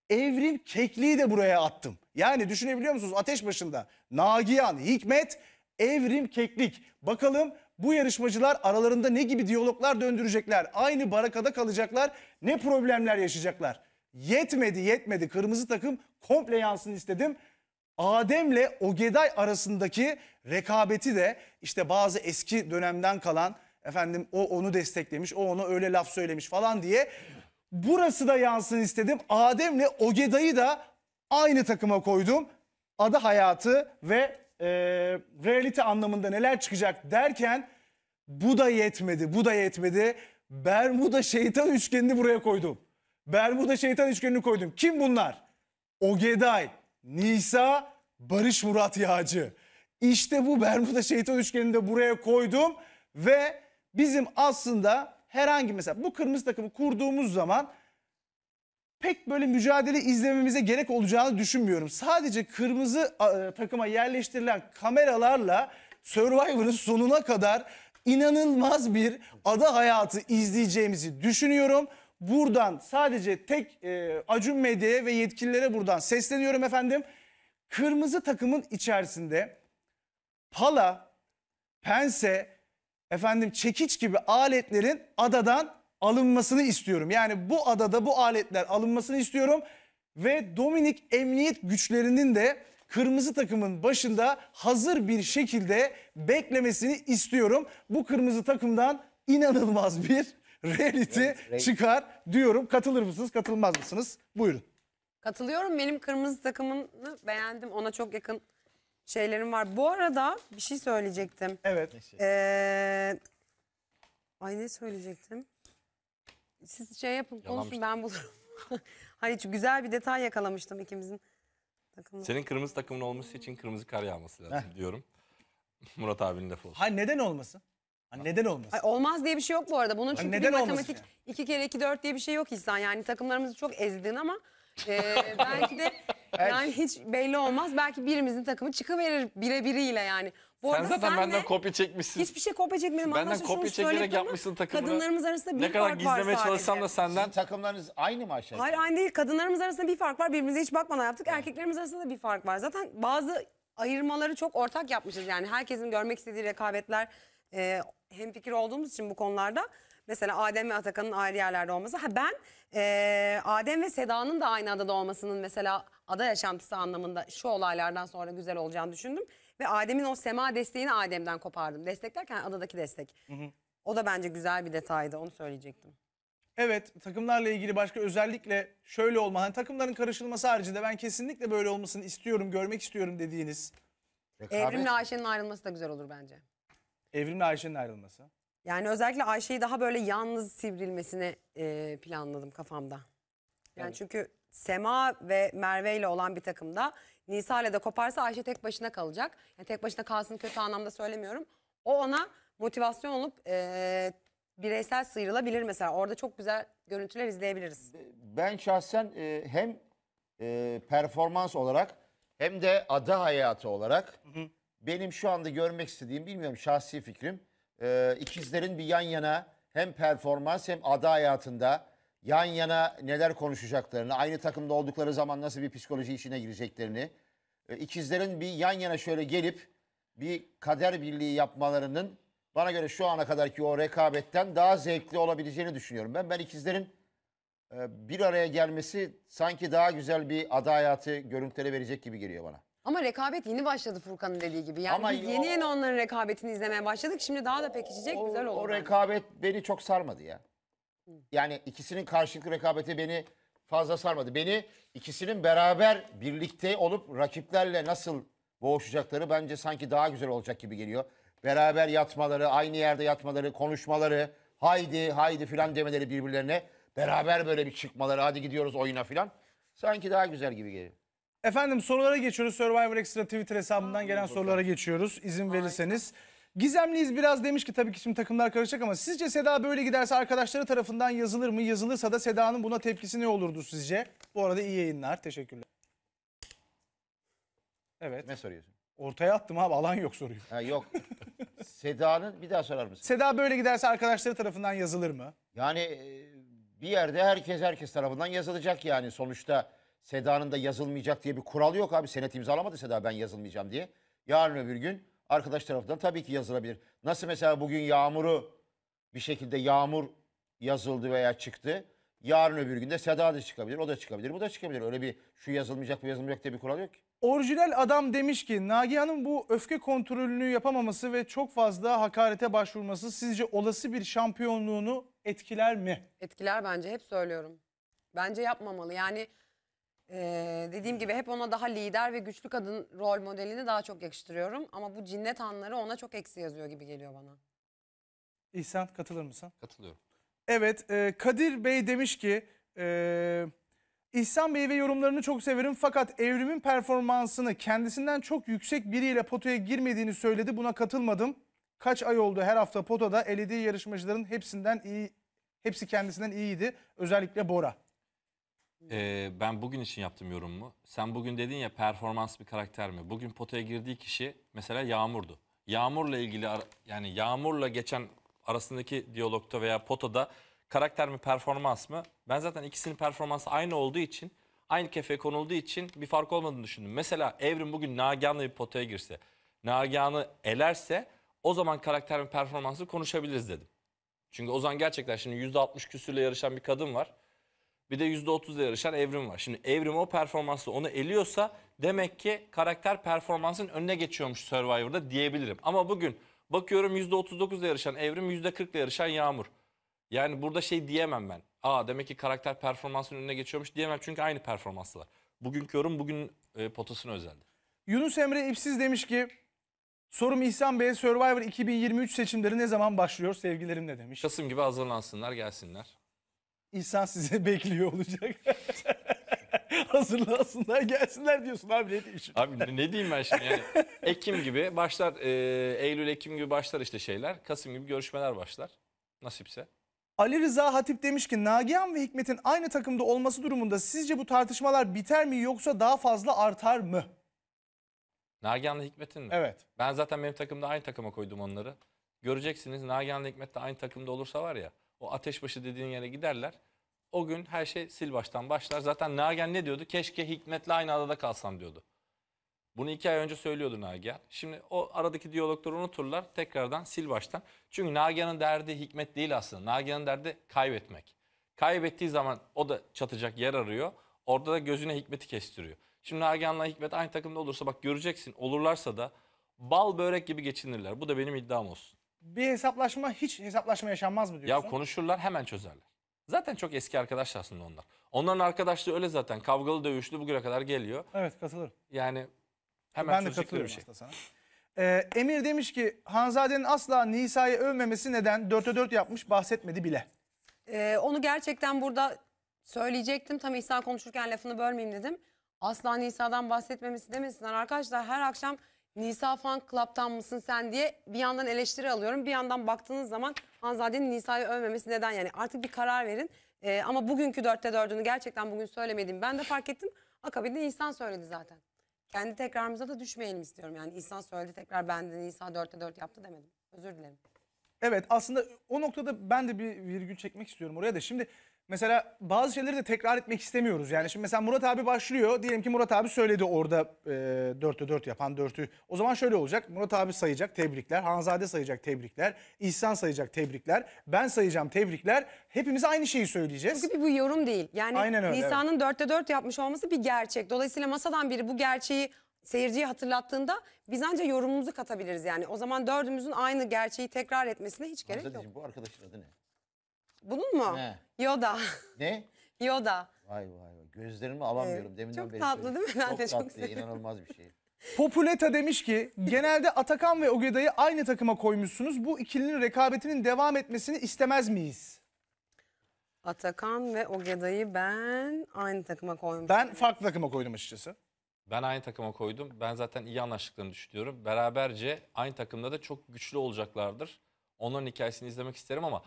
Evrim Kekli'yi de buraya attım. Yani düşünebiliyor musunuz ateş başında Nagihan, Hikmet, Evrim Keklik. Bakalım bu yarışmacılar aralarında ne gibi diyaloglar döndürecekler? Aynı barakada kalacaklar, ne problemler yaşayacaklar? Yetmedi, yetmedi. Kırmızı takım komple yansın istedim. Adem'le Ogeday arasındaki rekabeti de işte bazı eski dönemden kalan Efendim o onu desteklemiş, o ona öyle laf söylemiş falan diye. Burası da yansın istedim. Adem'le Ogeda'yı da aynı takıma koydum. Adı hayatı ve e, realite anlamında neler çıkacak derken bu da yetmedi, bu da yetmedi. Bermuda şeytan üçgenini buraya koydum. Bermuda şeytan üçgenini koydum. Kim bunlar? Ogeday, Nisa, Barış Murat Yağcı. İşte bu Bermuda şeytan üçgenini de buraya koydum ve bizim aslında herhangi mesela bu kırmızı takımı kurduğumuz zaman pek böyle mücadele izlememize gerek olacağını düşünmüyorum. Sadece kırmızı e, takıma yerleştirilen kameralarla Survivor'ın sonuna kadar inanılmaz bir ada hayatı izleyeceğimizi düşünüyorum. Buradan sadece tek e, Acun Medya'ya ve yetkililere buradan sesleniyorum efendim. Kırmızı takımın içerisinde Pala, Pense, efendim çekiç gibi aletlerin adadan alınmasını istiyorum. Yani bu adada bu aletler alınmasını istiyorum ve Dominik emniyet güçlerinin de kırmızı takımın başında hazır bir şekilde beklemesini istiyorum. Bu kırmızı takımdan inanılmaz bir reality çıkar diyorum. Katılır mısınız, katılmaz mısınız? Buyurun. Katılıyorum. Benim kırmızı takımını beğendim. Ona çok yakın şeylerim var. Bu arada bir şey söyleyecektim. Evet. Şey? Ee, ay ne söyleyecektim? Siz şey yapın konuşun ben bulurum. Hayır çünkü güzel bir detay yakalamıştım ikimizin. Takımı. Senin kırmızı takımın olması için kırmızı kar yağması lazım Heh. diyorum. Murat abinin lafı olsun. Hayır neden olmasın? Hani neden olmasın? Hayır, olmaz diye bir şey yok bu arada. Bunun çünkü neden bir olmasın matematik yani? iki kere iki dört diye bir şey yok İhsan. Yani takımlarımızı çok ezdin ama ee, belki de yani şey. hiç belli olmaz. Belki birimizin takımı çıkıverir birebiriyle yani. Bu Sen zaten benden kopya çekmişsin. Hiçbir şey kopya çekmedim. Benden kopya çekerek yapmışsın takımını. Kadınlarımız arasında bir Ne kadar fark var gizlemeye çalışsam da Sizin senden takımlarınız aynı mı aşağı? Hayır aynı değil. Kadınlarımız arasında bir fark var. Birbirimize hiç bakmadan yaptık. Erkeklerimiz arasında da bir fark var. Zaten bazı ayırmaları çok ortak yapmışız. Yani herkesin görmek istediği rekabetler e, fikir olduğumuz için bu konularda. Mesela Adem ve Atakan'ın ayrı yerlerde olması. Ha ben ee, Adem ve Seda'nın da aynı adada olmasının mesela ada yaşantısı anlamında şu olaylardan sonra güzel olacağını düşündüm. Ve Adem'in o sema desteğini Adem'den kopardım. desteklerken adadaki destek. Hı hı. O da bence güzel bir detaydı onu söyleyecektim. Evet takımlarla ilgili başka özellikle şöyle olma. Hani takımların karışılması haricinde ben kesinlikle böyle olmasını istiyorum, görmek istiyorum dediğiniz. Rekabet. Evrimle Ayşe'nin ayrılması da güzel olur bence. Evrimle Ayşe'nin ayrılması. Yani özellikle Ayşe'yi daha böyle yalnız sivrilmesini e, planladım kafamda. Yani evet. çünkü Sema ve Merve ile olan bir takımda Nisa ile de koparsa Ayşe tek başına kalacak. Yani tek başına kalsın kötü anlamda söylemiyorum. O ona motivasyon olup e, bireysel sıyrılabilir mesela. Orada çok güzel görüntüler izleyebiliriz. Ben şahsen e, hem e, performans olarak hem de ada hayatı olarak hı hı. benim şu anda görmek istediğim bilmiyorum şahsi fikrim e, ikizlerin bir yan yana hem performans hem ada hayatında yan yana neler konuşacaklarını, aynı takımda oldukları zaman nasıl bir psikoloji işine gireceklerini, e, ikizlerin bir yan yana şöyle gelip bir kader birliği yapmalarının bana göre şu ana kadarki o rekabetten daha zevkli olabileceğini düşünüyorum. Ben ben ikizlerin e, bir araya gelmesi sanki daha güzel bir ada hayatı görüntüleri verecek gibi geliyor bana. Ama rekabet yeni başladı Furkan'ın dediği gibi. Yani Ama biz yeni yeni onların rekabetini izlemeye başladık. Şimdi daha da pekişecek, o, güzel oldu. O bence. rekabet beni çok sarmadı ya. Yani ikisinin karşılıklı rekabeti beni fazla sarmadı. Beni ikisinin beraber birlikte olup rakiplerle nasıl boğuşacakları bence sanki daha güzel olacak gibi geliyor. Beraber yatmaları, aynı yerde yatmaları, konuşmaları, haydi haydi filan demeleri birbirlerine. Beraber böyle bir çıkmaları, hadi gidiyoruz oyuna filan. Sanki daha güzel gibi geliyor. Efendim sorulara geçiyoruz. Survivor Extra Twitter hesabından gelen sorulara geçiyoruz. İzin verirseniz. Gizemliyiz biraz demiş ki tabii ki şimdi takımlar karışacak ama sizce Seda böyle giderse arkadaşları tarafından yazılır mı? Yazılırsa da Seda'nın buna tepkisi ne olurdu sizce? Bu arada iyi yayınlar. Teşekkürler. Evet. Ne soruyorsun? Ortaya attım abi alan yok soruyu. Ha, yok. Seda'nın bir daha sorar mısın? Seda böyle giderse arkadaşları tarafından yazılır mı? Yani e, bir yerde herkes herkes tarafından yazılacak yani sonuçta Seda'nın da yazılmayacak diye bir kural yok abi. Senet imzalamadı Seda ben yazılmayacağım diye. Yarın öbür gün arkadaş tarafından tabii ki yazılabilir. Nasıl mesela bugün Yağmur'u bir şekilde Yağmur yazıldı veya çıktı. Yarın öbür günde Seda da çıkabilir, o da çıkabilir, bu da çıkabilir. Öyle bir şu yazılmayacak, bu yazılmayacak diye bir kural yok ki. Orijinal adam demiş ki Nagihan'ın bu öfke kontrolünü yapamaması ve çok fazla hakarete başvurması sizce olası bir şampiyonluğunu etkiler mi? Etkiler bence hep söylüyorum. Bence yapmamalı yani ee, dediğim gibi hep ona daha lider ve güçlü kadın rol modelini daha çok yakıştırıyorum. Ama bu cinnet anları ona çok eksi yazıyor gibi geliyor bana. İhsan katılır mısın? Katılıyorum. Evet e, Kadir Bey demiş ki e, İhsan Bey ve yorumlarını çok severim fakat Evrim'in performansını kendisinden çok yüksek biriyle potaya girmediğini söyledi buna katılmadım. Kaç ay oldu her hafta potada elediği yarışmacıların hepsinden iyi hepsi kendisinden iyiydi özellikle Bora. Ee, ben bugün için yaptım yorumumu. Sen bugün dedin ya performans bir karakter mi? Bugün potaya girdiği kişi mesela Yağmur'du. Yağmur'la ilgili yani Yağmur'la geçen arasındaki diyalogta veya potada karakter mi performans mı? Ben zaten ikisinin performansı aynı olduğu için aynı kefeye konulduğu için bir fark olmadığını düşündüm. Mesela Evrim bugün Nagihan'la bir potaya girse, Nagihan'ı elerse o zaman karakter ve performansı konuşabiliriz dedim. Çünkü Ozan gerçekten şimdi %60 küsürle yarışan bir kadın var. Bir de %30'da yarışan Evrim var. Şimdi Evrim o performansla onu eliyorsa demek ki karakter performansın önüne geçiyormuş Survivor'da diyebilirim. Ama bugün bakıyorum %39'da yarışan Evrim, %40'da yarışan Yağmur. Yani burada şey diyemem ben. Aa demek ki karakter performansın önüne geçiyormuş diyemem çünkü aynı performanslar. Bugünkü yorum bugün e, potasına özeldi. Yunus Emre Ipsiz demiş ki sorum İhsan Bey Survivor 2023 seçimleri ne zaman başlıyor sevgilerimle demiş. Kasım gibi hazırlansınlar gelsinler. İhsan size bekliyor olacak. Hazırlansınlar gelsinler diyorsun abi ne diyeyim şimdi? Abi ne diyeyim ben şimdi yani Ekim gibi başlar e, Eylül Ekim gibi başlar işte şeyler Kasım gibi görüşmeler başlar nasipse. Ali Rıza Hatip demiş ki Nagihan ve Hikmet'in aynı takımda olması durumunda sizce bu tartışmalar biter mi yoksa daha fazla artar mı? Nagihan'la Hikmet'in mi? Evet. Ben zaten benim takımda aynı takıma koydum onları. Göreceksiniz Nagihan'la Hikmet de aynı takımda olursa var ya o ateşbaşı dediğin yere giderler. O gün her şey sil baştan başlar. Zaten Nagen ne diyordu? Keşke Hikmet'le aynı adada kalsam diyordu. Bunu iki ay önce söylüyordu Nagihan. Şimdi o aradaki diyalogları unuturlar tekrardan sil baştan. Çünkü Nagihan'ın derdi hikmet değil aslında. Nagihan'ın derdi kaybetmek. Kaybettiği zaman o da çatacak yer arıyor. Orada da gözüne hikmeti kestiriyor. Şimdi Nagihan'la hikmet aynı takımda olursa bak göreceksin olurlarsa da bal börek gibi geçinirler. Bu da benim iddiam olsun bir hesaplaşma hiç hesaplaşma yaşanmaz mı diyorsun? Ya konuşurlar hemen çözerler. Zaten çok eski arkadaş aslında onlar. Onların arkadaşlığı öyle zaten. Kavgalı dövüşlü bugüne kadar geliyor. Evet katılırım. Yani hemen ben de çözecekleri bir katılıyorum şey. sana. Ee, Emir demiş ki Hanzade'nin asla Nisa'yı övmemesi neden 4'e 4 yapmış bahsetmedi bile. Ee, onu gerçekten burada söyleyecektim. Tam İhsan konuşurken lafını bölmeyeyim dedim. Asla Nisa'dan bahsetmemesi demesinler arkadaşlar. Her akşam Nisa Fan Club'tan mısın sen diye bir yandan eleştiri alıyorum. Bir yandan baktığınız zaman Hanzade'nin Nisa'yı övmemesi neden yani? Artık bir karar verin. Ee, ama bugünkü dörtte dördünü gerçekten bugün söylemedim. Ben de fark ettim. Akabinde insan söyledi zaten. Kendi tekrarımıza da düşmeyelim istiyorum. Yani insan söyledi tekrar ben de Nisa dörtte dört yaptı demedim. Özür dilerim. Evet aslında o noktada ben de bir virgül çekmek istiyorum oraya da. Şimdi Mesela bazı şeyleri de tekrar etmek istemiyoruz. Yani şimdi mesela Murat abi başlıyor. Diyelim ki Murat abi söyledi orada e, 4'te 4 yapan 4'ü. O zaman şöyle olacak. Murat abi sayacak tebrikler. Hanzade sayacak tebrikler. İhsan sayacak tebrikler. Ben sayacağım tebrikler. Hepimiz aynı şeyi söyleyeceğiz. Çünkü bu yorum değil. Yani Aynen öyle, Nisan'ın evet. 4'te 4 yapmış olması bir gerçek. Dolayısıyla masadan biri bu gerçeği seyirciye hatırlattığında biz ancak yorumumuzu katabiliriz yani. O zaman dördümüzün aynı gerçeği tekrar etmesine hiç gerek yok. Bu arkadaşın adı ne? Bunun mu? Ne? Yoda. Ne? Yoda. Vay vay vay. Gözlerimi alamıyorum evet. deminden çok beri. Çok tatlı söyleyeyim. değil mi? Ben çok de tatlı, çok tatlı. inanılmaz bir şey. Populeta demiş ki genelde Atakan ve Ogeda'yı aynı takıma koymuşsunuz. Bu ikilinin rekabetinin devam etmesini istemez miyiz? Atakan ve Ogeda'yı ben aynı takıma koymuştum. Ben farklı takıma koydum açıkçası. Ben aynı takıma koydum. Ben zaten iyi anlaştıklarını düşünüyorum. Beraberce aynı takımda da çok güçlü olacaklardır. Onların hikayesini izlemek isterim ama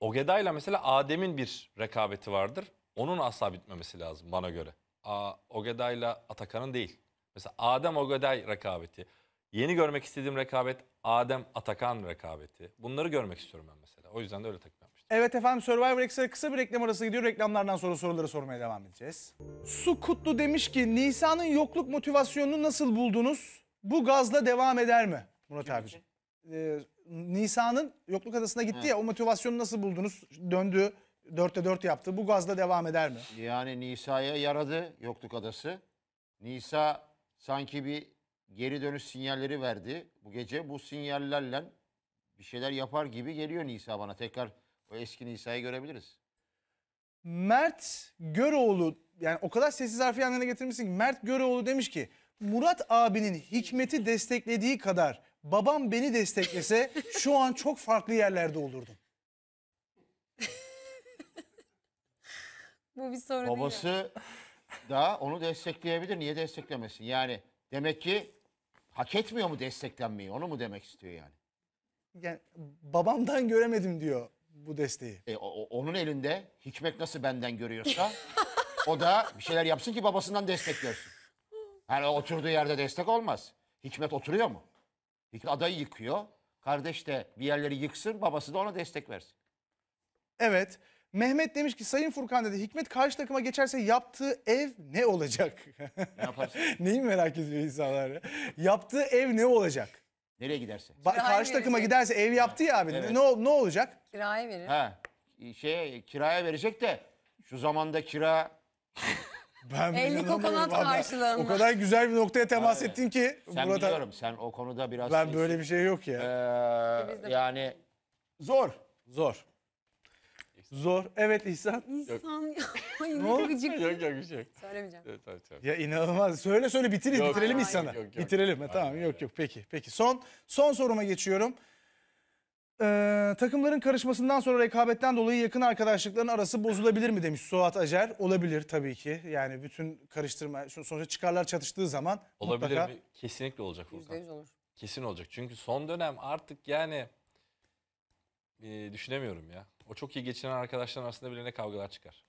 Ogeday'la mesela Adem'in bir rekabeti vardır. Onun asla bitmemesi lazım bana göre. A, Ogeday'la Atakan'ın değil. Mesela Adem Ogeday rekabeti. Yeni görmek istediğim rekabet Adem Atakan rekabeti. Bunları görmek istiyorum ben mesela. O yüzden de öyle takip yapmıştım. Evet efendim Survivor X'e kısa bir reklam arası gidiyor. Reklamlardan sonra soruları sormaya devam edeceğiz. Su Kutlu demiş ki Nisa'nın yokluk motivasyonunu nasıl buldunuz? Bu gazla devam eder mi? Murat abiciğim e, Nisa'nın yokluk adasına gitti He. ya o motivasyonu nasıl buldunuz? Döndü 4'te 4 yaptı. Bu gazla devam eder mi? Yani Nisa'ya yaradı yokluk adası. Nisa sanki bir geri dönüş sinyalleri verdi. Bu gece bu sinyallerle bir şeyler yapar gibi geliyor Nisa bana. Tekrar o eski Nisa'yı görebiliriz. Mert Göroğlu yani o kadar sessiz harfi yanına getirmişsin ki Mert Göroğlu demiş ki Murat abinin hikmeti desteklediği kadar babam beni desteklese şu an çok farklı yerlerde olurdum. Bu bir soru değil. Babası da onu destekleyebilir. Niye desteklemesin? Yani demek ki hak etmiyor mu desteklenmeyi? Onu mu demek istiyor yani? Yani babamdan göremedim diyor bu desteği. E, o- onun elinde hikmet nasıl benden görüyorsa o da bir şeyler yapsın ki babasından destek görsün. Yani oturduğu yerde destek olmaz. Hikmet oturuyor mu? Adayı yıkıyor. Kardeş de bir yerleri yıksın, babası da ona destek versin. Evet. Mehmet demiş ki Sayın Furkan dedi Hikmet karşı takıma geçerse yaptığı ev ne olacak? Ne yaparsın? Neyi merak ediyor insanlar yaptığı ev ne olacak? Nereye giderse. Ba- Kiraya karşı takıma verecek. giderse ev yaptı ya abi. Evet. Ne, ol- ne olacak? Kiraya verir. Ha, şey kiraya verecek de şu zamanda kira ben 50 kokonat karşılığında. O kadar güzel bir noktaya temas Abi, ettin ki. Sen Murat biliyorum sen o konuda biraz... Ben böyle bir şey yok ya. Ee, yani Zor. Zor. Zor. Evet İhsan. İhsan ya. Ay ne gıcık. Yok yok bir şey Söylemeyeceğim. Evet, tamam, Ya inanılmaz. Söyle söyle bitir, Yok, bitirelim hayır, İhsan'ı. yok, yok. Bitirelim. Ha, tamam Hayır, yok yok peki. Peki son son soruma geçiyorum. Ee, takımların karışmasından sonra rekabetten dolayı yakın arkadaşlıkların arası bozulabilir mi demiş Suat Acer. Olabilir tabii ki. Yani bütün karıştırma sonuçta çıkarlar çatıştığı zaman Olabilir mutlaka... mi? Kesinlikle olacak Furkan. olur. Kesin olacak. Çünkü son dönem artık yani e, düşünemiyorum ya. O çok iyi geçinen arkadaşlar arasında bile ne kavgalar çıkar.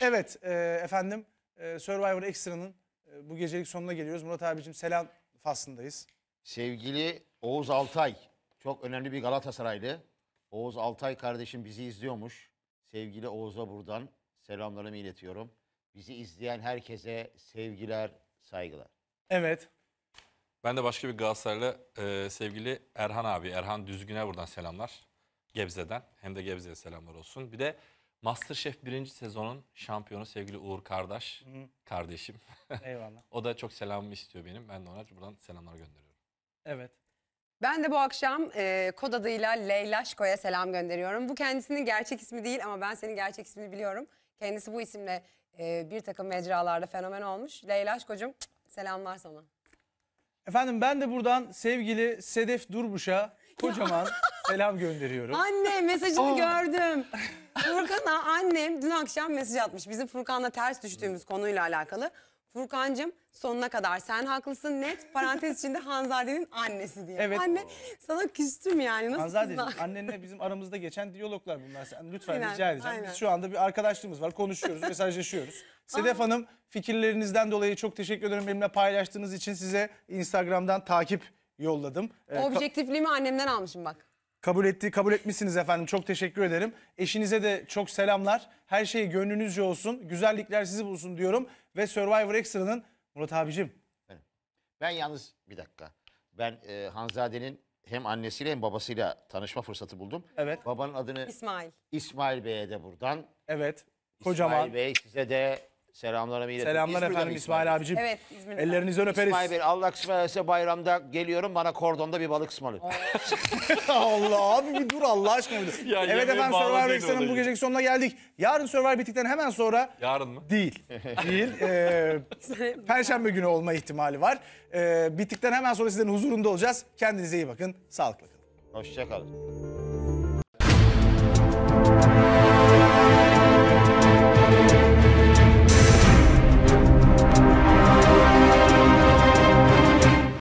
Evet e, efendim e, Survivor Extra'nın e, bu gecelik sonuna geliyoruz. Murat abicim selam faslındayız. Sevgili Oğuz Altay çok önemli bir Galatasaraylı. Oğuz Altay kardeşim bizi izliyormuş. Sevgili Oğuz'a buradan selamlarımı iletiyorum. Bizi izleyen herkese sevgiler, saygılar. Evet. Ben de başka bir Galatasaraylı e, sevgili Erhan abi, Erhan Düzgün'e buradan selamlar. Gebze'den. Hem de Gebze'ye selamlar olsun. Bir de Masterchef birinci sezonun şampiyonu sevgili Uğur Kardeş, Hı. kardeşim. Eyvallah. o da çok selamımı istiyor benim. Ben de ona buradan selamlar gönderiyorum. Evet. Ben de bu akşam e, kod adıyla Leylaşko'ya selam gönderiyorum. Bu kendisinin gerçek ismi değil ama ben senin gerçek ismini biliyorum. Kendisi bu isimle e, bir takım mecralarda fenomen olmuş. Leylaşko'cum selamlar sana. Efendim ben de buradan sevgili Sedef Durmuş'a kocaman selam gönderiyorum. Anne mesajını oh. gördüm. Furkan'a annem dün akşam mesaj atmış. Bizim Furkan'la ters düştüğümüz konuyla alakalı. Furkancım sonuna kadar sen haklısın net parantez içinde Hanzade'nin annesi diye. Evet. Anne sana küstüm yani nasıl Hanzade annenle bizim aramızda geçen diyaloglar bunlar. Sen lütfen Aynen, rica edeceğim. aynen. Biz şu anda bir arkadaşlığımız var konuşuyoruz mesajlaşıyoruz. Ah. Sedef Hanım fikirlerinizden dolayı çok teşekkür ederim benimle paylaştığınız için size Instagram'dan takip yolladım. Ee, Objektifliğimi annemden almışım bak. Kabul etti, kabul etmişsiniz efendim. Çok teşekkür ederim. Eşinize de çok selamlar. Her şey gönlünüzce olsun. Güzellikler sizi bulsun diyorum. Ve Survivor Extra'nın Murat abicim. Ben yalnız bir dakika. Ben e, Hanzade'nin hem annesiyle hem babasıyla tanışma fırsatı buldum. Evet. Babanın adını İsmail. İsmail Bey'e de buradan. Evet. İsmail Bey size de Selamlar Amine. Selamlar İzmir'den efendim İsmail, abicim. Evet İzmir'den. Ellerinizden öperiz. İsmail Bey Allah kısmet ederse bayramda geliyorum bana kordonda bir balık ısmarlayın. Allah abi bir dur Allah aşkına. Bir dur. Ya evet efendim bağlı Survivor değil bu geceki sonuna geldik. Yarın Survivor bittikten hemen sonra Yarın mı? değil. Değil. Ee, Perşembe günü olma ihtimali var. Ee, bittikten hemen sonra sizlerin huzurunda olacağız. Kendinize iyi bakın. Sağlıkla kalın. Hoşçakalın.